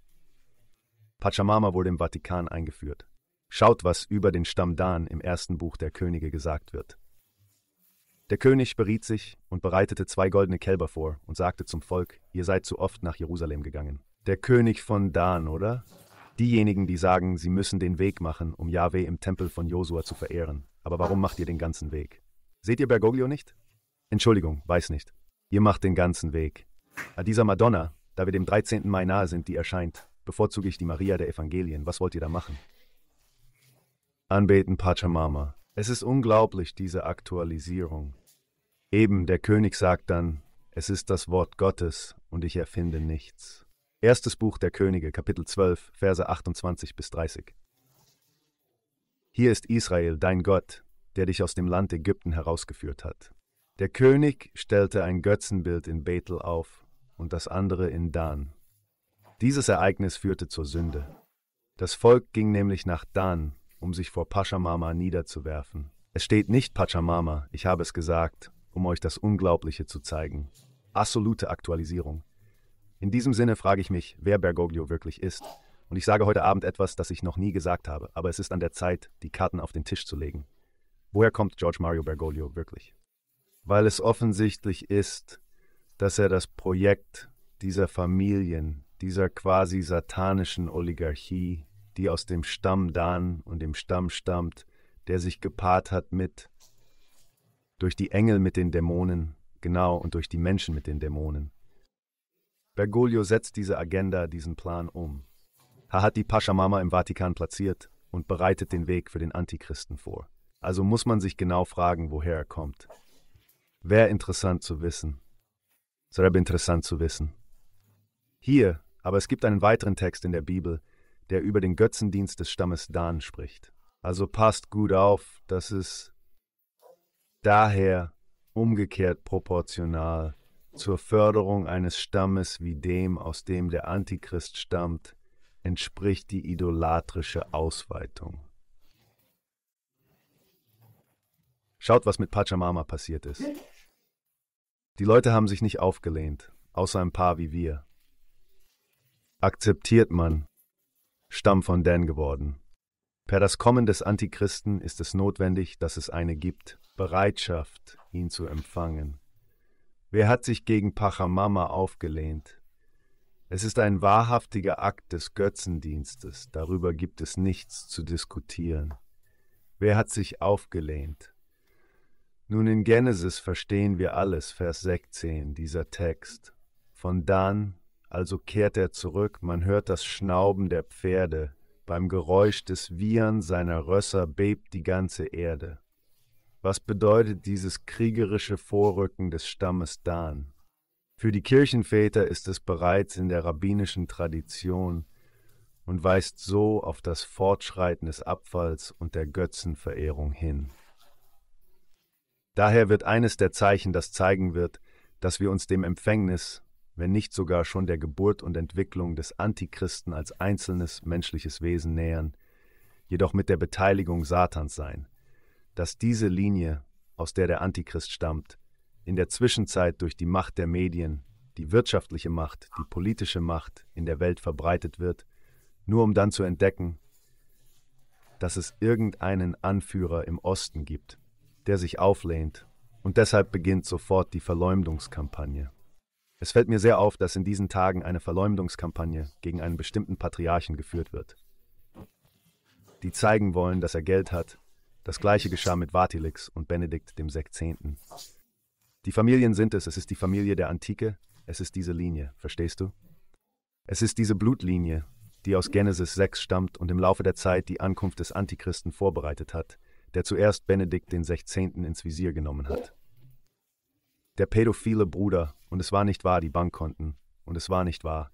Pachamama wurde im Vatikan eingeführt. Schaut, was über den Stamm Dan im ersten Buch der Könige gesagt wird. Der König beriet sich und bereitete zwei goldene Kälber vor und sagte zum Volk, ihr seid zu oft nach Jerusalem gegangen. Der König von Dan, oder? Diejenigen, die sagen, sie müssen den Weg machen, um Yahweh im Tempel von Josua zu verehren. Aber warum macht ihr den ganzen Weg? Seht ihr Bergoglio nicht? Entschuldigung, weiß nicht. Ihr macht den ganzen Weg. An ah, dieser Madonna, da wir dem 13. Mai nahe sind, die erscheint, bevorzuge ich die Maria der Evangelien. Was wollt ihr da machen? Anbeten Pachamama. Es ist unglaublich, diese Aktualisierung. Eben, der König sagt dann, es ist das Wort Gottes und ich erfinde nichts. Erstes Buch der Könige, Kapitel 12, Verse 28 bis 30. Hier ist Israel, dein Gott, der dich aus dem Land Ägypten herausgeführt hat. Der König stellte ein Götzenbild in Bethel auf und das andere in Dan. Dieses Ereignis führte zur Sünde. Das Volk ging nämlich nach Dan, um sich vor Pachamama niederzuwerfen. Es steht nicht Pachamama, ich habe es gesagt, um euch das Unglaubliche zu zeigen. Absolute Aktualisierung. In diesem Sinne frage ich mich, wer Bergoglio wirklich ist. Und ich sage heute Abend etwas, das ich noch nie gesagt habe, aber es ist an der Zeit, die Karten auf den Tisch zu legen. Woher kommt George Mario Bergoglio wirklich? Weil es offensichtlich ist, dass er das Projekt dieser Familien, dieser quasi satanischen Oligarchie, die aus dem Stamm Dan und dem Stamm stammt, der sich gepaart hat mit durch die Engel mit den Dämonen, genau, und durch die Menschen mit den Dämonen, Bergoglio setzt diese Agenda, diesen Plan um. Er hat die Paschamama im Vatikan platziert und bereitet den Weg für den Antichristen vor. Also muss man sich genau fragen, woher er kommt. Wäre interessant zu wissen. Es wäre interessant zu wissen. Hier, aber es gibt einen weiteren Text in der Bibel, der über den Götzendienst des Stammes Dan spricht. Also passt gut auf, dass es daher umgekehrt proportional zur Förderung eines Stammes wie dem, aus dem der Antichrist stammt, entspricht die idolatrische Ausweitung. Schaut, was mit Pachamama passiert ist. Die Leute haben sich nicht aufgelehnt, außer ein paar wie wir. Akzeptiert man, Stamm von Dan geworden. Per das Kommen des Antichristen ist es notwendig, dass es eine gibt, Bereitschaft, ihn zu empfangen. Wer hat sich gegen Pachamama aufgelehnt? Es ist ein wahrhaftiger Akt des Götzendienstes, darüber gibt es nichts zu diskutieren. Wer hat sich aufgelehnt? Nun in Genesis verstehen wir alles, Vers 16, dieser Text. Von dann, also kehrt er zurück, man hört das Schnauben der Pferde, beim Geräusch des Wiehern seiner Rösser bebt die ganze Erde. Was bedeutet dieses kriegerische Vorrücken des Stammes Dan? Für die Kirchenväter ist es bereits in der rabbinischen Tradition und weist so auf das Fortschreiten des Abfalls und der Götzenverehrung hin. Daher wird eines der Zeichen, das zeigen wird, dass wir uns dem Empfängnis, wenn nicht sogar schon der Geburt und Entwicklung des Antichristen als einzelnes menschliches Wesen nähern, jedoch mit der Beteiligung Satans sein – dass diese Linie, aus der der Antichrist stammt, in der Zwischenzeit durch die Macht der Medien, die wirtschaftliche Macht, die politische Macht in der Welt verbreitet wird, nur um dann zu entdecken, dass es irgendeinen Anführer im Osten gibt, der sich auflehnt, und deshalb beginnt sofort die Verleumdungskampagne. Es fällt mir sehr auf, dass in diesen Tagen eine Verleumdungskampagne gegen einen bestimmten Patriarchen geführt wird, die zeigen wollen, dass er Geld hat, das gleiche geschah mit Vatilix und Benedikt dem 16. Die Familien sind es, es ist die Familie der Antike, es ist diese Linie, verstehst du? Es ist diese Blutlinie, die aus Genesis 6 stammt und im Laufe der Zeit die Ankunft des Antichristen vorbereitet hat, der zuerst Benedikt den 16. ins Visier genommen hat. Der pädophile Bruder, und es war nicht wahr, die Bankkonten, und es war nicht wahr.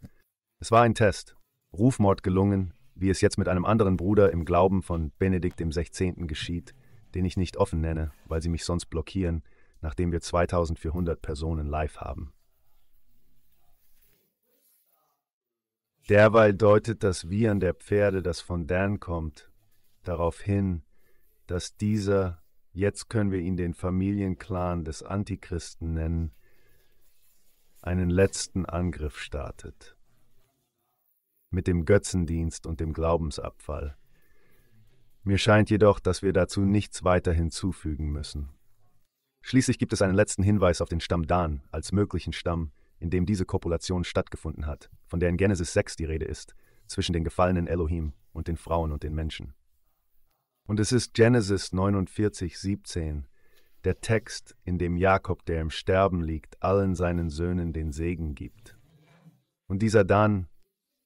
Es war ein Test, Rufmord gelungen, wie es jetzt mit einem anderen Bruder im Glauben von Benedikt XVI. geschieht, den ich nicht offen nenne, weil sie mich sonst blockieren, nachdem wir 2400 Personen live haben. Derweil deutet das Wiehern der Pferde, das von Dan kommt, darauf hin, dass dieser, jetzt können wir ihn den Familienclan des Antichristen nennen, einen letzten Angriff startet mit dem Götzendienst und dem Glaubensabfall. Mir scheint jedoch, dass wir dazu nichts weiter hinzufügen müssen. Schließlich gibt es einen letzten Hinweis auf den Stamm Dan als möglichen Stamm, in dem diese Kopulation stattgefunden hat, von der in Genesis 6 die Rede ist, zwischen den gefallenen Elohim und den Frauen und den Menschen. Und es ist Genesis 49, 17, der Text, in dem Jakob, der im Sterben liegt, allen seinen Söhnen den Segen gibt. Und dieser Dan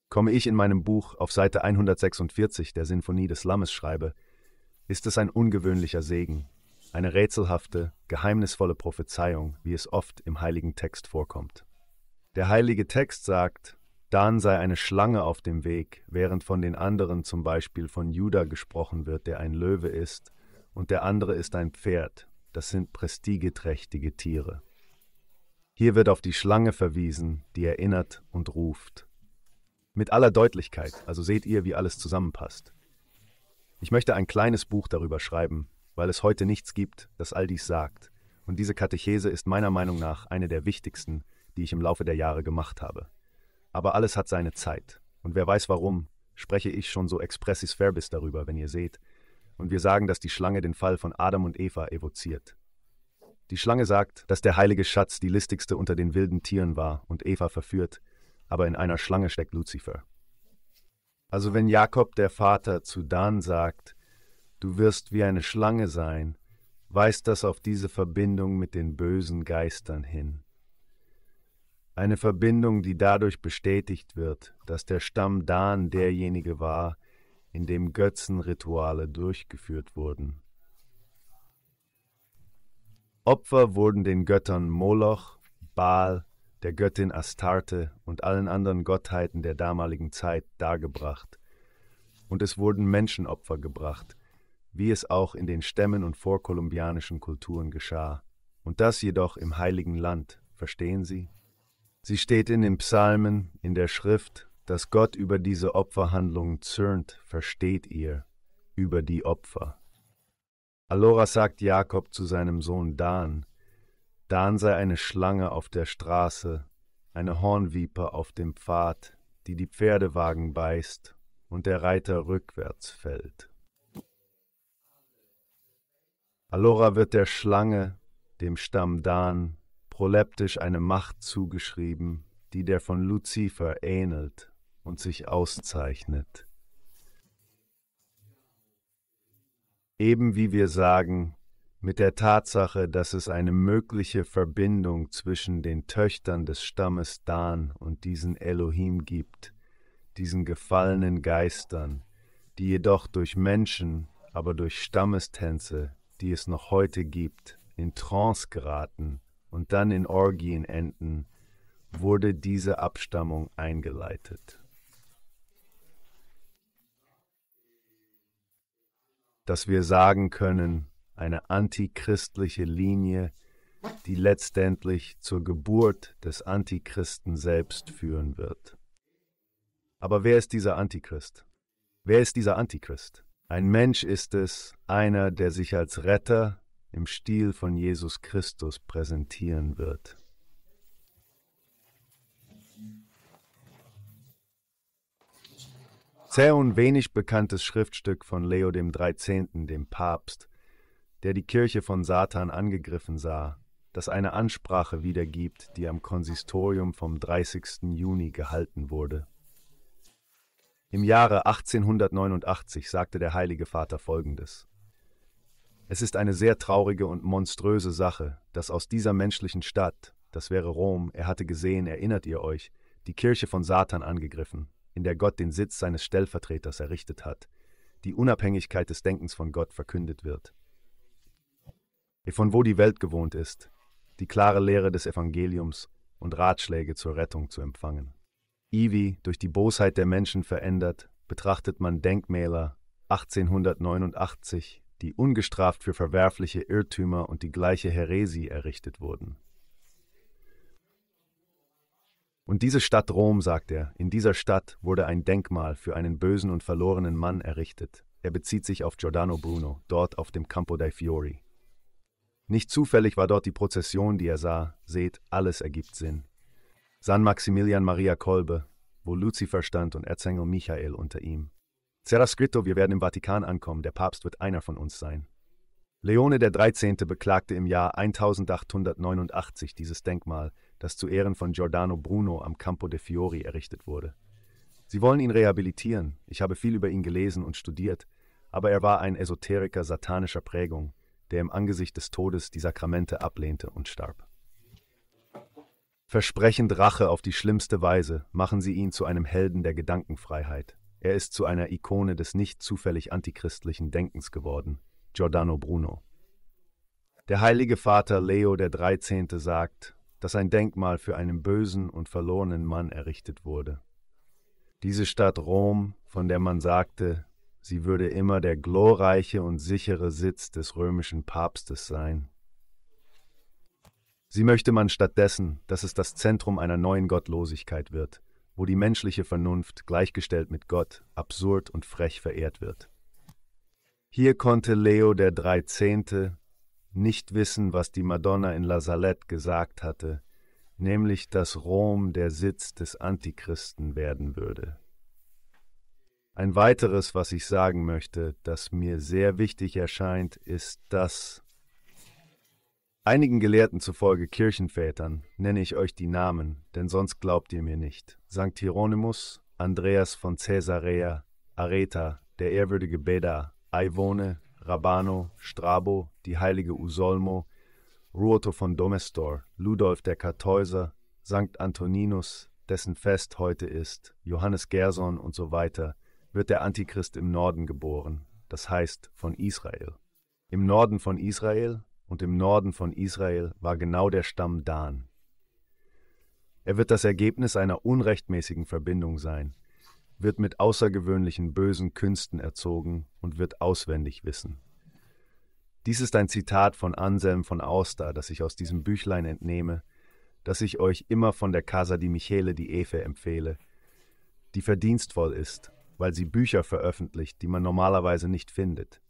komme ich in meinem Buch auf Seite 146 der Sinfonie des Lammes schreibe, ist es ein ungewöhnlicher Segen, eine rätselhafte, geheimnisvolle Prophezeiung, wie es oft im heiligen Text vorkommt. Der heilige Text sagt, Dan sei eine Schlange auf dem Weg, während von den anderen zum Beispiel von Judah gesprochen wird, der ein Löwe ist, und der andere ist ein Pferd, das sind prestigeträchtige Tiere. Hier wird auf die Schlange verwiesen, die erinnert und ruft. Mit aller Deutlichkeit, also seht ihr, wie alles zusammenpasst. Ich möchte ein kleines Buch darüber schreiben, weil es heute nichts gibt, das all dies sagt. Und diese Katechese ist meiner Meinung nach eine der wichtigsten, die ich im Laufe der Jahre gemacht habe. Aber alles hat seine Zeit. Und wer weiß warum, spreche ich schon so expressis verbis darüber, wenn ihr seht. Und wir sagen, dass die Schlange den Fall von Adam und Eva evoziert. Die Schlange sagt, dass der heilige Schatz die listigste unter den wilden Tieren war und Eva verführt, aber in einer Schlange steckt Luzifer. Also wenn Jakob der Vater zu Dan sagt, du wirst wie eine Schlange sein, weist das auf diese Verbindung mit den bösen Geistern hin. Eine Verbindung, die dadurch bestätigt wird, dass der Stamm Dan derjenige war, in dem Götzenrituale durchgeführt wurden. Opfer wurden den Göttern Moloch, Baal der Göttin Astarte und allen anderen Gottheiten der damaligen Zeit dargebracht. Und es wurden Menschenopfer gebracht, wie es auch in den Stämmen und vorkolumbianischen Kulturen geschah. Und das jedoch im heiligen Land, verstehen Sie? Sie steht in den Psalmen, in der Schrift, dass Gott über diese Opferhandlungen zürnt, versteht ihr, über die Opfer. Allora sagt Jakob zu seinem Sohn Dan, dann sei eine Schlange auf der Straße, eine Hornviper auf dem Pfad, die die Pferdewagen beißt und der Reiter rückwärts fällt. Allora wird der Schlange, dem Stamm Dan, proleptisch eine Macht zugeschrieben, die der von Luzifer ähnelt und sich auszeichnet. Eben wie wir sagen, mit der Tatsache, dass es eine mögliche Verbindung zwischen den Töchtern des Stammes Dan und diesen Elohim gibt, diesen gefallenen Geistern, die jedoch durch Menschen, aber durch Stammestänze, die es noch heute gibt, in Trance geraten und dann in Orgien enden, wurde diese Abstammung eingeleitet. Dass wir sagen können, eine antichristliche Linie, die letztendlich zur Geburt des Antichristen selbst führen wird. Aber wer ist dieser Antichrist? Wer ist dieser Antichrist? Ein Mensch ist es, einer, der sich als Retter im Stil von Jesus Christus präsentieren wird. Zäh und wenig bekanntes Schriftstück von Leo dem 13., dem Papst, der die Kirche von Satan angegriffen sah, das eine Ansprache wiedergibt, die am Konsistorium vom 30. Juni gehalten wurde. Im Jahre 1889 sagte der Heilige Vater Folgendes. Es ist eine sehr traurige und monströse Sache, dass aus dieser menschlichen Stadt, das wäre Rom, er hatte gesehen, erinnert ihr euch, die Kirche von Satan angegriffen, in der Gott den Sitz seines Stellvertreters errichtet hat, die Unabhängigkeit des Denkens von Gott verkündet wird von wo die Welt gewohnt ist, die klare Lehre des Evangeliums und Ratschläge zur Rettung zu empfangen. Ivi, durch die Bosheit der Menschen verändert, betrachtet man Denkmäler 1889, die ungestraft für verwerfliche Irrtümer und die gleiche Häresie errichtet wurden. Und diese Stadt Rom, sagt er, in dieser Stadt wurde ein Denkmal für einen bösen und verlorenen Mann errichtet. Er bezieht sich auf Giordano Bruno, dort auf dem Campo dei Fiori. Nicht zufällig war dort die Prozession, die er sah. Seht, alles ergibt Sinn. San Maximilian Maria Kolbe, wo Luzifer stand und Erzengel Michael unter ihm. Zerascritto, wir werden im Vatikan ankommen, der Papst wird einer von uns sein. Leone der 13. beklagte im Jahr 1889 dieses Denkmal, das zu Ehren von Giordano Bruno am Campo de Fiori errichtet wurde. Sie wollen ihn rehabilitieren, ich habe viel über ihn gelesen und studiert, aber er war ein Esoteriker satanischer Prägung der im Angesicht des Todes die Sakramente ablehnte und starb. Versprechend Rache auf die schlimmste Weise machen sie ihn zu einem Helden der Gedankenfreiheit. Er ist zu einer Ikone des nicht zufällig antichristlichen Denkens geworden, Giordano Bruno. Der heilige Vater Leo XIII. sagt, dass ein Denkmal für einen bösen und verlorenen Mann errichtet wurde. Diese Stadt Rom, von der man sagte, sie würde immer der glorreiche und sichere Sitz des römischen Papstes sein. Sie möchte man stattdessen, dass es das Zentrum einer neuen Gottlosigkeit wird, wo die menschliche Vernunft, gleichgestellt mit Gott, absurd und frech verehrt wird. Hier konnte Leo der Dreizehnte nicht wissen, was die Madonna in La Salette gesagt hatte, nämlich dass Rom der Sitz des Antichristen werden würde. Ein weiteres, was ich sagen möchte, das mir sehr wichtig erscheint, ist, dass einigen Gelehrten zufolge Kirchenvätern nenne ich euch die Namen, denn sonst glaubt ihr mir nicht. Sankt Hieronymus, Andreas von Caesarea, Areta, der ehrwürdige Beda, Aivone, Rabano, Strabo, die heilige Usolmo, Ruoto von Domestor, Ludolf der Kartäuser, Sankt Antoninus, dessen Fest heute ist, Johannes Gerson und so weiter – wird der Antichrist im Norden geboren, das heißt von Israel. Im Norden von Israel und im Norden von Israel war genau der Stamm Dan. Er wird das Ergebnis einer unrechtmäßigen Verbindung sein, wird mit außergewöhnlichen bösen Künsten erzogen und wird auswendig wissen. Dies ist ein Zitat von Anselm von Auster, das ich aus diesem Büchlein entnehme, das ich euch immer von der Casa di Michele di Efe empfehle, die verdienstvoll ist weil sie Bücher veröffentlicht, die man normalerweise nicht findet.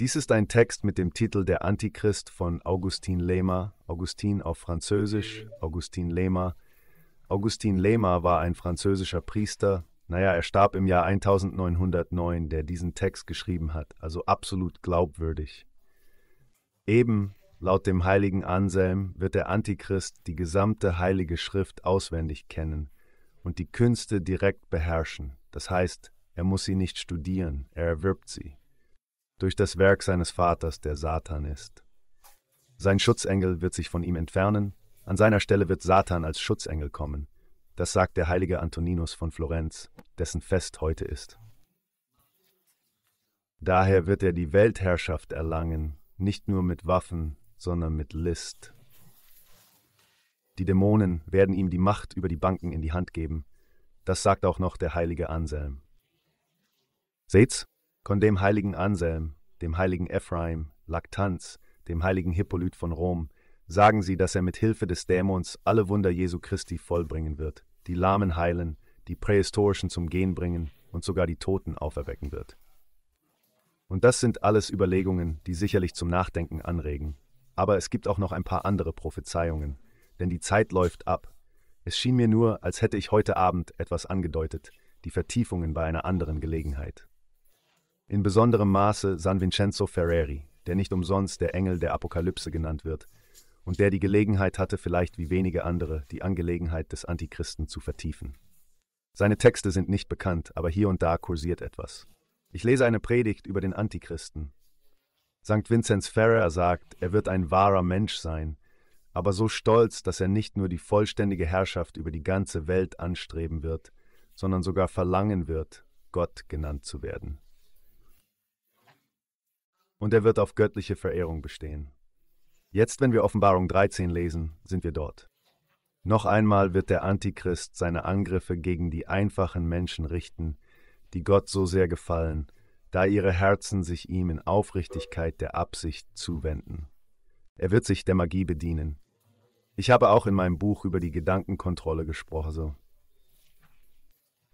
Dies ist ein Text mit dem Titel Der Antichrist von Augustin Lema, Augustin auf Französisch, Augustin Lema. Augustin Lema war ein französischer Priester, naja, er starb im Jahr 1909, der diesen Text geschrieben hat, also absolut glaubwürdig. Eben, laut dem heiligen Anselm, wird der Antichrist die gesamte heilige Schrift auswendig kennen und die Künste direkt beherrschen. Das heißt, er muss sie nicht studieren, er erwirbt sie. Durch das Werk seines Vaters, der Satan ist. Sein Schutzengel wird sich von ihm entfernen, an seiner Stelle wird Satan als Schutzengel kommen. Das sagt der heilige Antoninus von Florenz, dessen Fest heute ist. Daher wird er die Weltherrschaft erlangen, nicht nur mit Waffen, sondern mit List. Die Dämonen werden ihm die Macht über die Banken in die Hand geben, das sagt auch noch der heilige Anselm. Seht's, von dem heiligen Anselm, dem heiligen Ephraim, Laktanz, dem heiligen Hippolyt von Rom, sagen sie, dass er mit Hilfe des Dämons alle Wunder Jesu Christi vollbringen wird, die Lahmen heilen, die Prähistorischen zum Gehen bringen und sogar die Toten auferwecken wird. Und das sind alles Überlegungen, die sicherlich zum Nachdenken anregen. Aber es gibt auch noch ein paar andere Prophezeiungen, denn die Zeit läuft ab es schien mir nur, als hätte ich heute Abend etwas angedeutet, die Vertiefungen bei einer anderen Gelegenheit. In besonderem Maße San Vincenzo Ferreri, der nicht umsonst der Engel der Apokalypse genannt wird, und der die Gelegenheit hatte, vielleicht wie wenige andere, die Angelegenheit des Antichristen zu vertiefen. Seine Texte sind nicht bekannt, aber hier und da kursiert etwas. Ich lese eine Predigt über den Antichristen. St. Vinzenz Ferrer sagt, er wird ein wahrer Mensch sein, aber so stolz, dass er nicht nur die vollständige Herrschaft über die ganze Welt anstreben wird, sondern sogar verlangen wird, Gott genannt zu werden. Und er wird auf göttliche Verehrung bestehen. Jetzt, wenn wir Offenbarung 13 lesen, sind wir dort. Noch einmal wird der Antichrist seine Angriffe gegen die einfachen Menschen richten, die Gott so sehr gefallen, da ihre Herzen sich ihm in Aufrichtigkeit der Absicht zuwenden. Er wird sich der Magie bedienen, ich habe auch in meinem Buch über die Gedankenkontrolle gesprochen. So.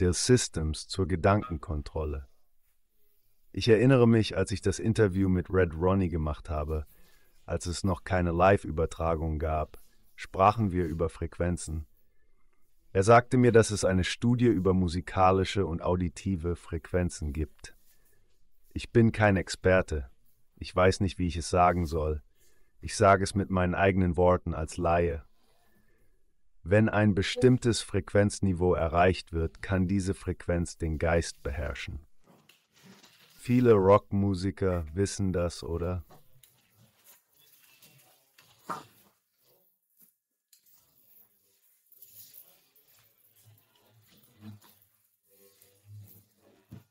Der Systems zur Gedankenkontrolle. Ich erinnere mich, als ich das Interview mit Red Ronnie gemacht habe, als es noch keine Live-Übertragung gab, sprachen wir über Frequenzen. Er sagte mir, dass es eine Studie über musikalische und auditive Frequenzen gibt. Ich bin kein Experte. Ich weiß nicht, wie ich es sagen soll ich sage es mit meinen eigenen Worten als Laie. Wenn ein bestimmtes Frequenzniveau erreicht wird, kann diese Frequenz den Geist beherrschen. Viele Rockmusiker wissen das, oder?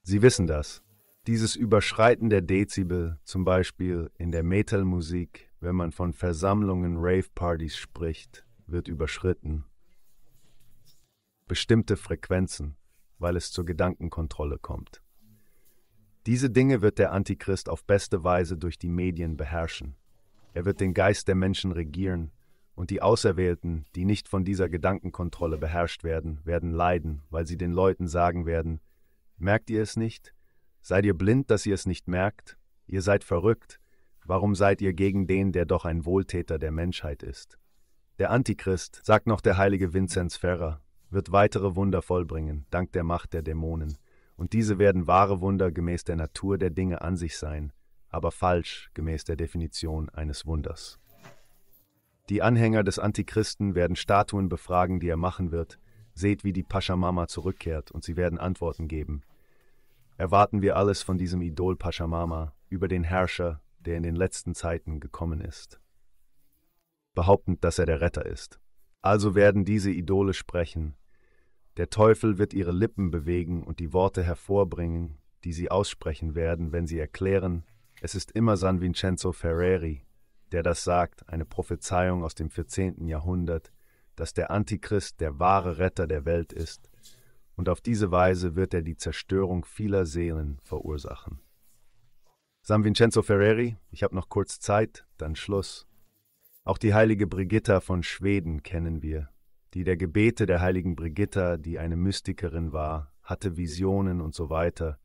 Sie wissen das. Dieses Überschreiten der Dezibel, zum Beispiel in der Metalmusik, wenn man von Versammlungen, Rave-Partys spricht, wird überschritten. Bestimmte Frequenzen, weil es zur Gedankenkontrolle kommt. Diese Dinge wird der Antichrist auf beste Weise durch die Medien beherrschen. Er wird den Geist der Menschen regieren und die Auserwählten, die nicht von dieser Gedankenkontrolle beherrscht werden, werden leiden, weil sie den Leuten sagen werden, merkt ihr es nicht? Seid ihr blind, dass ihr es nicht merkt? Ihr seid verrückt. Warum seid ihr gegen den, der doch ein Wohltäter der Menschheit ist? Der Antichrist, sagt noch der heilige Vinzenz Ferrer, wird weitere Wunder vollbringen, dank der Macht der Dämonen. Und diese werden wahre Wunder gemäß der Natur der Dinge an sich sein, aber falsch gemäß der Definition eines Wunders. Die Anhänger des Antichristen werden Statuen befragen, die er machen wird. Seht, wie die Paschamama zurückkehrt, und sie werden Antworten geben. Erwarten wir alles von diesem Idol Paschamama, über den Herrscher, der in den letzten Zeiten gekommen ist, behauptend, dass er der Retter ist. Also werden diese Idole sprechen. Der Teufel wird ihre Lippen bewegen und die Worte hervorbringen, die sie aussprechen werden, wenn sie erklären, es ist immer San Vincenzo Ferreri, der das sagt, eine Prophezeiung aus dem 14. Jahrhundert, dass der Antichrist der wahre Retter der Welt ist, und auf diese Weise wird er die Zerstörung vieler Seelen verursachen. San Vincenzo Ferreri, ich habe noch kurz Zeit, dann Schluss. Auch die heilige Brigitta von Schweden kennen wir, die der Gebete der heiligen Brigitta, die eine Mystikerin war, hatte Visionen und so weiter,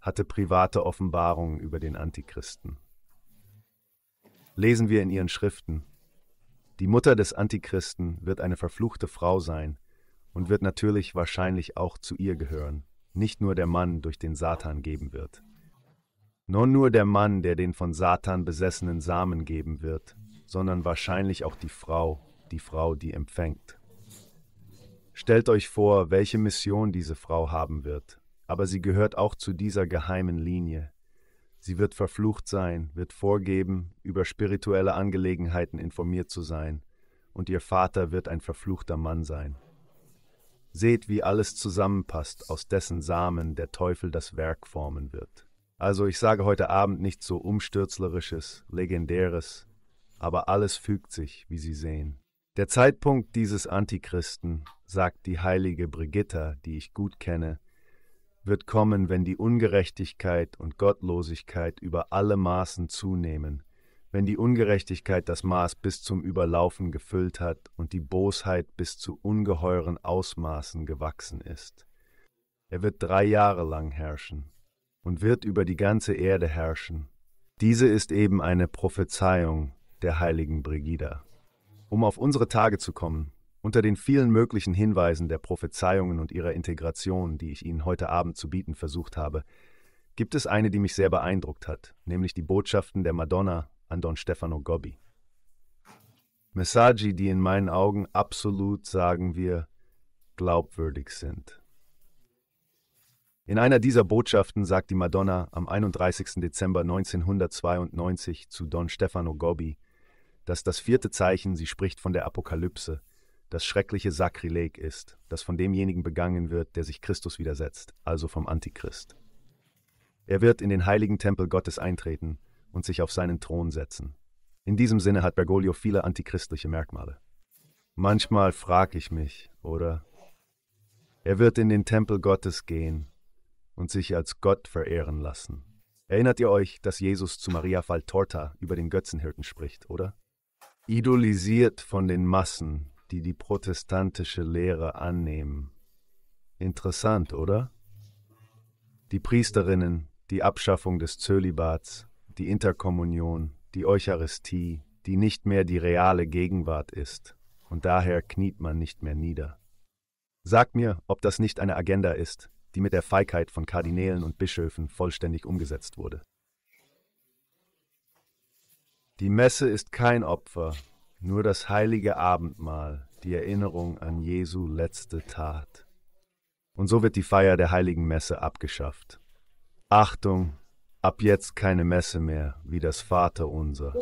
hatte private Offenbarungen über den Antichristen. Lesen wir in ihren Schriften. Die Mutter des Antichristen wird eine verfluchte Frau sein und wird natürlich wahrscheinlich auch zu ihr gehören, nicht nur der Mann durch den Satan geben wird. Nur nur der Mann, der den von Satan besessenen Samen geben wird, sondern wahrscheinlich auch die Frau, die Frau, die empfängt. Stellt euch vor, welche Mission diese Frau haben wird, aber sie gehört auch zu dieser geheimen Linie. Sie wird verflucht sein, wird vorgeben, über spirituelle Angelegenheiten informiert zu sein, und ihr Vater wird ein verfluchter Mann sein. Seht, wie alles zusammenpasst, aus dessen Samen der Teufel das Werk formen wird. Also ich sage heute Abend nichts so umstürzlerisches, legendäres, aber alles fügt sich, wie Sie sehen. Der Zeitpunkt dieses Antichristen, sagt die heilige Brigitta, die ich gut kenne, wird kommen, wenn die Ungerechtigkeit und Gottlosigkeit über alle Maßen zunehmen, wenn die Ungerechtigkeit das Maß bis zum Überlaufen gefüllt hat und die Bosheit bis zu ungeheuren Ausmaßen gewachsen ist. Er wird drei Jahre lang herrschen, und wird über die ganze Erde herrschen. Diese ist eben eine Prophezeiung der heiligen Brigida. Um auf unsere Tage zu kommen, unter den vielen möglichen Hinweisen der Prophezeiungen und ihrer Integration, die ich Ihnen heute Abend zu bieten versucht habe, gibt es eine, die mich sehr beeindruckt hat, nämlich die Botschaften der Madonna an Don Stefano Gobbi. Messaggi, die in meinen Augen absolut, sagen wir, glaubwürdig sind. In einer dieser Botschaften sagt die Madonna am 31. Dezember 1992 zu Don Stefano Gobbi, dass das vierte Zeichen, sie spricht von der Apokalypse, das schreckliche Sakrileg ist, das von demjenigen begangen wird, der sich Christus widersetzt, also vom Antichrist. Er wird in den heiligen Tempel Gottes eintreten und sich auf seinen Thron setzen. In diesem Sinne hat Bergoglio viele antichristliche Merkmale. Manchmal frag ich mich, oder? Er wird in den Tempel Gottes gehen, und sich als Gott verehren lassen. Erinnert ihr euch, dass Jesus zu Maria Faltorta über den Götzenhirten spricht, oder? Idolisiert von den Massen, die die protestantische Lehre annehmen. Interessant, oder? Die Priesterinnen, die Abschaffung des Zölibats, die Interkommunion, die Eucharistie, die nicht mehr die reale Gegenwart ist, und daher kniet man nicht mehr nieder. Sagt mir, ob das nicht eine Agenda ist, die mit der Feigheit von Kardinälen und Bischöfen vollständig umgesetzt wurde. Die Messe ist kein Opfer, nur das heilige Abendmahl, die Erinnerung an Jesu letzte Tat. Und so wird die Feier der heiligen Messe abgeschafft. Achtung, ab jetzt keine Messe mehr, wie das Vaterunser.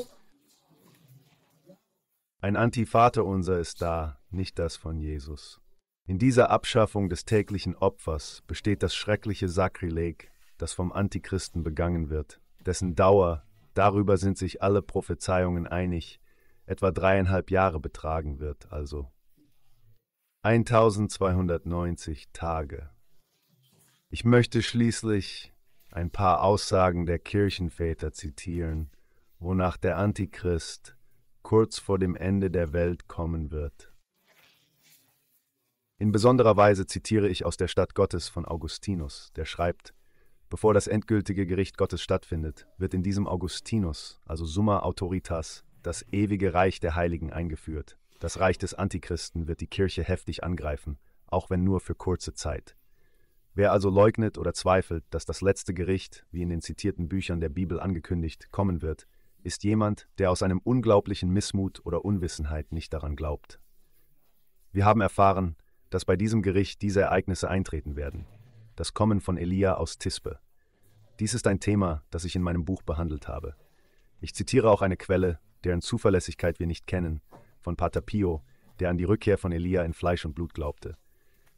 Ein Antivaterunser ist da, nicht das von Jesus. In dieser Abschaffung des täglichen Opfers besteht das schreckliche Sakrileg, das vom Antichristen begangen wird, dessen Dauer, darüber sind sich alle Prophezeiungen einig, etwa dreieinhalb Jahre betragen wird, also 1290 Tage. Ich möchte schließlich ein paar Aussagen der Kirchenväter zitieren, wonach der Antichrist kurz vor dem Ende der Welt kommen wird. In besonderer Weise zitiere ich aus der Stadt Gottes von Augustinus, der schreibt, Bevor das endgültige Gericht Gottes stattfindet, wird in diesem Augustinus, also Summa Autoritas, das ewige Reich der Heiligen eingeführt. Das Reich des Antichristen wird die Kirche heftig angreifen, auch wenn nur für kurze Zeit. Wer also leugnet oder zweifelt, dass das letzte Gericht, wie in den zitierten Büchern der Bibel angekündigt, kommen wird, ist jemand, der aus einem unglaublichen Missmut oder Unwissenheit nicht daran glaubt. Wir haben erfahren, dass bei diesem Gericht diese Ereignisse eintreten werden. Das Kommen von Elia aus Tispe. Dies ist ein Thema, das ich in meinem Buch behandelt habe. Ich zitiere auch eine Quelle, deren Zuverlässigkeit wir nicht kennen, von Pater Pio, der an die Rückkehr von Elia in Fleisch und Blut glaubte.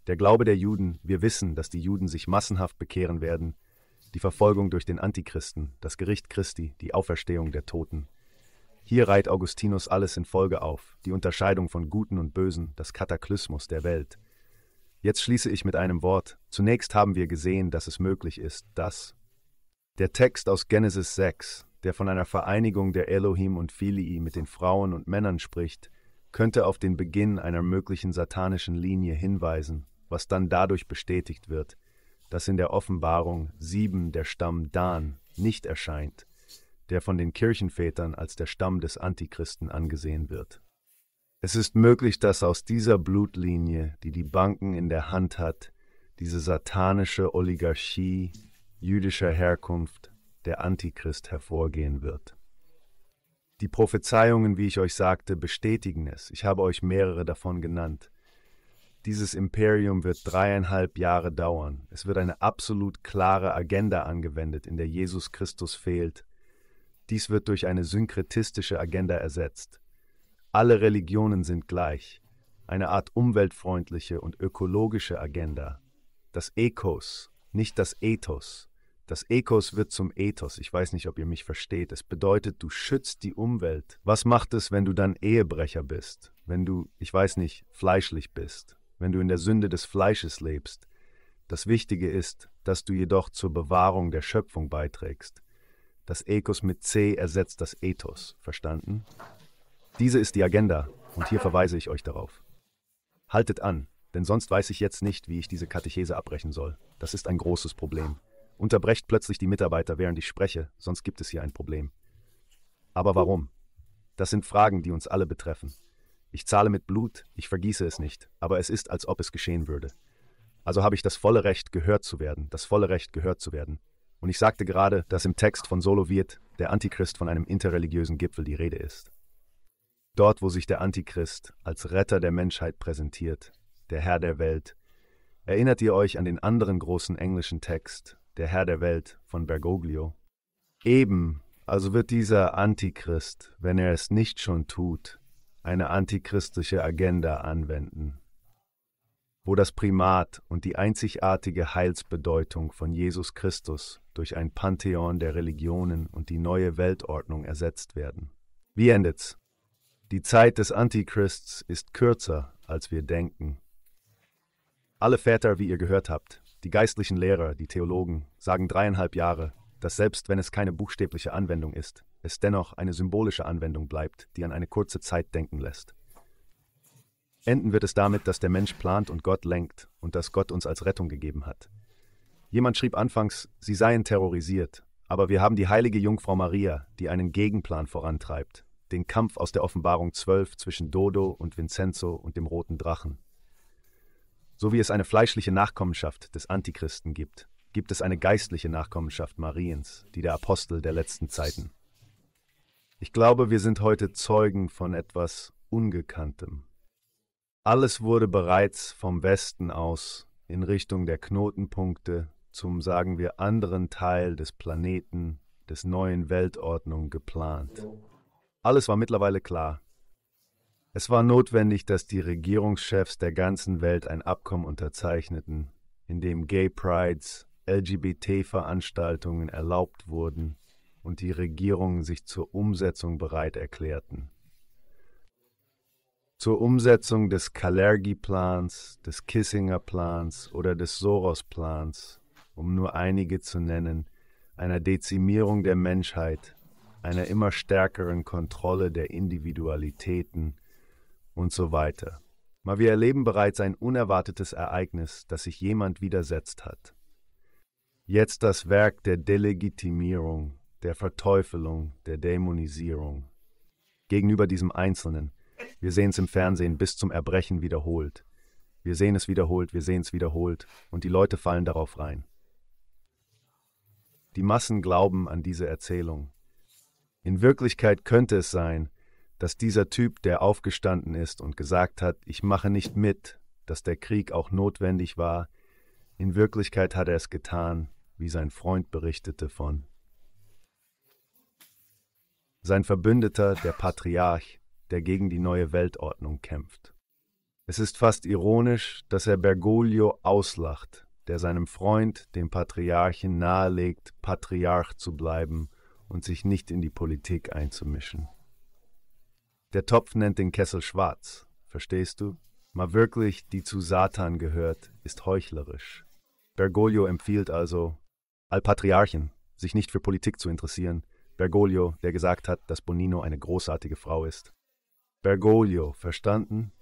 Der Glaube der Juden, wir wissen, dass die Juden sich massenhaft bekehren werden, die Verfolgung durch den Antichristen, das Gericht Christi, die Auferstehung der Toten, hier reiht Augustinus alles in Folge auf, die Unterscheidung von Guten und Bösen, das Kataklysmus der Welt. Jetzt schließe ich mit einem Wort. Zunächst haben wir gesehen, dass es möglich ist, dass der Text aus Genesis 6, der von einer Vereinigung der Elohim und Philii mit den Frauen und Männern spricht, könnte auf den Beginn einer möglichen satanischen Linie hinweisen, was dann dadurch bestätigt wird, dass in der Offenbarung sieben der Stamm Dan nicht erscheint, der von den Kirchenvätern als der Stamm des Antichristen angesehen wird. Es ist möglich, dass aus dieser Blutlinie, die die Banken in der Hand hat, diese satanische Oligarchie jüdischer Herkunft der Antichrist hervorgehen wird. Die Prophezeiungen, wie ich euch sagte, bestätigen es. Ich habe euch mehrere davon genannt. Dieses Imperium wird dreieinhalb Jahre dauern. Es wird eine absolut klare Agenda angewendet, in der Jesus Christus fehlt dies wird durch eine synkretistische Agenda ersetzt. Alle Religionen sind gleich, eine Art umweltfreundliche und ökologische Agenda. Das Ekos, nicht das Ethos. Das Ekos wird zum Ethos. Ich weiß nicht, ob ihr mich versteht. Es bedeutet, du schützt die Umwelt. Was macht es, wenn du dann Ehebrecher bist? Wenn du, ich weiß nicht, fleischlich bist? Wenn du in der Sünde des Fleisches lebst? Das Wichtige ist, dass du jedoch zur Bewahrung der Schöpfung beiträgst. Das Ecos mit C ersetzt das Ethos, verstanden? Diese ist die Agenda und hier verweise ich euch darauf. Haltet an, denn sonst weiß ich jetzt nicht, wie ich diese Katechese abbrechen soll. Das ist ein großes Problem. Unterbrecht plötzlich die Mitarbeiter, während ich spreche, sonst gibt es hier ein Problem. Aber warum? Das sind Fragen, die uns alle betreffen. Ich zahle mit Blut, ich vergieße es nicht, aber es ist, als ob es geschehen würde. Also habe ich das volle Recht, gehört zu werden, das volle Recht, gehört zu werden. Und ich sagte gerade, dass im Text von Soloviet der Antichrist von einem interreligiösen Gipfel die Rede ist. Dort, wo sich der Antichrist als Retter der Menschheit präsentiert, der Herr der Welt, erinnert ihr euch an den anderen großen englischen Text, der Herr der Welt von Bergoglio? Eben, also wird dieser Antichrist, wenn er es nicht schon tut, eine antichristliche Agenda anwenden wo das Primat und die einzigartige Heilsbedeutung von Jesus Christus durch ein Pantheon der Religionen und die neue Weltordnung ersetzt werden. Wie endet's? Die Zeit des Antichrists ist kürzer, als wir denken. Alle Väter, wie ihr gehört habt, die geistlichen Lehrer, die Theologen, sagen dreieinhalb Jahre, dass selbst wenn es keine buchstäbliche Anwendung ist, es dennoch eine symbolische Anwendung bleibt, die an eine kurze Zeit denken lässt. Enden wird es damit, dass der Mensch plant und Gott lenkt und dass Gott uns als Rettung gegeben hat. Jemand schrieb anfangs, sie seien terrorisiert, aber wir haben die heilige Jungfrau Maria, die einen Gegenplan vorantreibt, den Kampf aus der Offenbarung 12 zwischen Dodo und Vincenzo und dem roten Drachen. So wie es eine fleischliche Nachkommenschaft des Antichristen gibt, gibt es eine geistliche Nachkommenschaft Mariens, die der Apostel der letzten Zeiten. Ich glaube, wir sind heute Zeugen von etwas Ungekanntem. Alles wurde bereits vom Westen aus in Richtung der Knotenpunkte zum, sagen wir, anderen Teil des Planeten, des neuen Weltordnung geplant. Alles war mittlerweile klar. Es war notwendig, dass die Regierungschefs der ganzen Welt ein Abkommen unterzeichneten, in dem Gay Prides, LGBT-Veranstaltungen erlaubt wurden und die Regierungen sich zur Umsetzung bereit erklärten zur Umsetzung des Kalergi-Plans, des Kissinger-Plans oder des Soros-Plans, um nur einige zu nennen, einer Dezimierung der Menschheit, einer immer stärkeren Kontrolle der Individualitäten und so weiter. Mal wir erleben bereits ein unerwartetes Ereignis, das sich jemand widersetzt hat. Jetzt das Werk der Delegitimierung, der Verteufelung, der Dämonisierung. Gegenüber diesem Einzelnen, wir sehen es im Fernsehen bis zum Erbrechen wiederholt. Wir sehen es wiederholt, wir sehen es wiederholt und die Leute fallen darauf rein. Die Massen glauben an diese Erzählung. In Wirklichkeit könnte es sein, dass dieser Typ, der aufgestanden ist und gesagt hat, ich mache nicht mit, dass der Krieg auch notwendig war, in Wirklichkeit hat er es getan, wie sein Freund berichtete von. Sein Verbündeter, der Patriarch, der gegen die neue Weltordnung kämpft. Es ist fast ironisch, dass er Bergoglio auslacht, der seinem Freund, dem Patriarchen, nahelegt, Patriarch zu bleiben und sich nicht in die Politik einzumischen. Der Topf nennt den Kessel schwarz, verstehst du? Mal wirklich, die zu Satan gehört, ist heuchlerisch. Bergoglio empfiehlt also, all Patriarchen, sich nicht für Politik zu interessieren. Bergoglio, der gesagt hat, dass Bonino eine großartige Frau ist. Bergoglio, verstanden?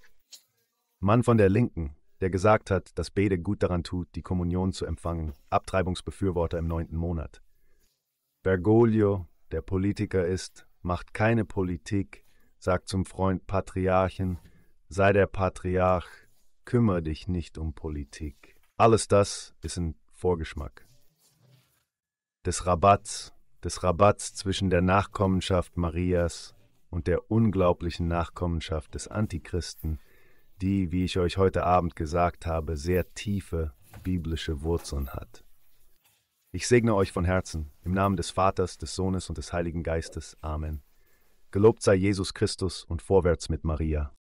Mann von der Linken, der gesagt hat, dass Bede gut daran tut, die Kommunion zu empfangen, Abtreibungsbefürworter im neunten Monat. Bergoglio, der Politiker ist, macht keine Politik, sagt zum Freund Patriarchen, sei der Patriarch, kümmere dich nicht um Politik. Alles das ist ein Vorgeschmack. Des Rabatts, des Rabatts zwischen der Nachkommenschaft Marias und der unglaublichen Nachkommenschaft des Antichristen, die, wie ich euch heute Abend gesagt habe, sehr tiefe biblische Wurzeln hat. Ich segne euch von Herzen, im Namen des Vaters, des Sohnes und des Heiligen Geistes. Amen. Gelobt sei Jesus Christus und vorwärts mit Maria.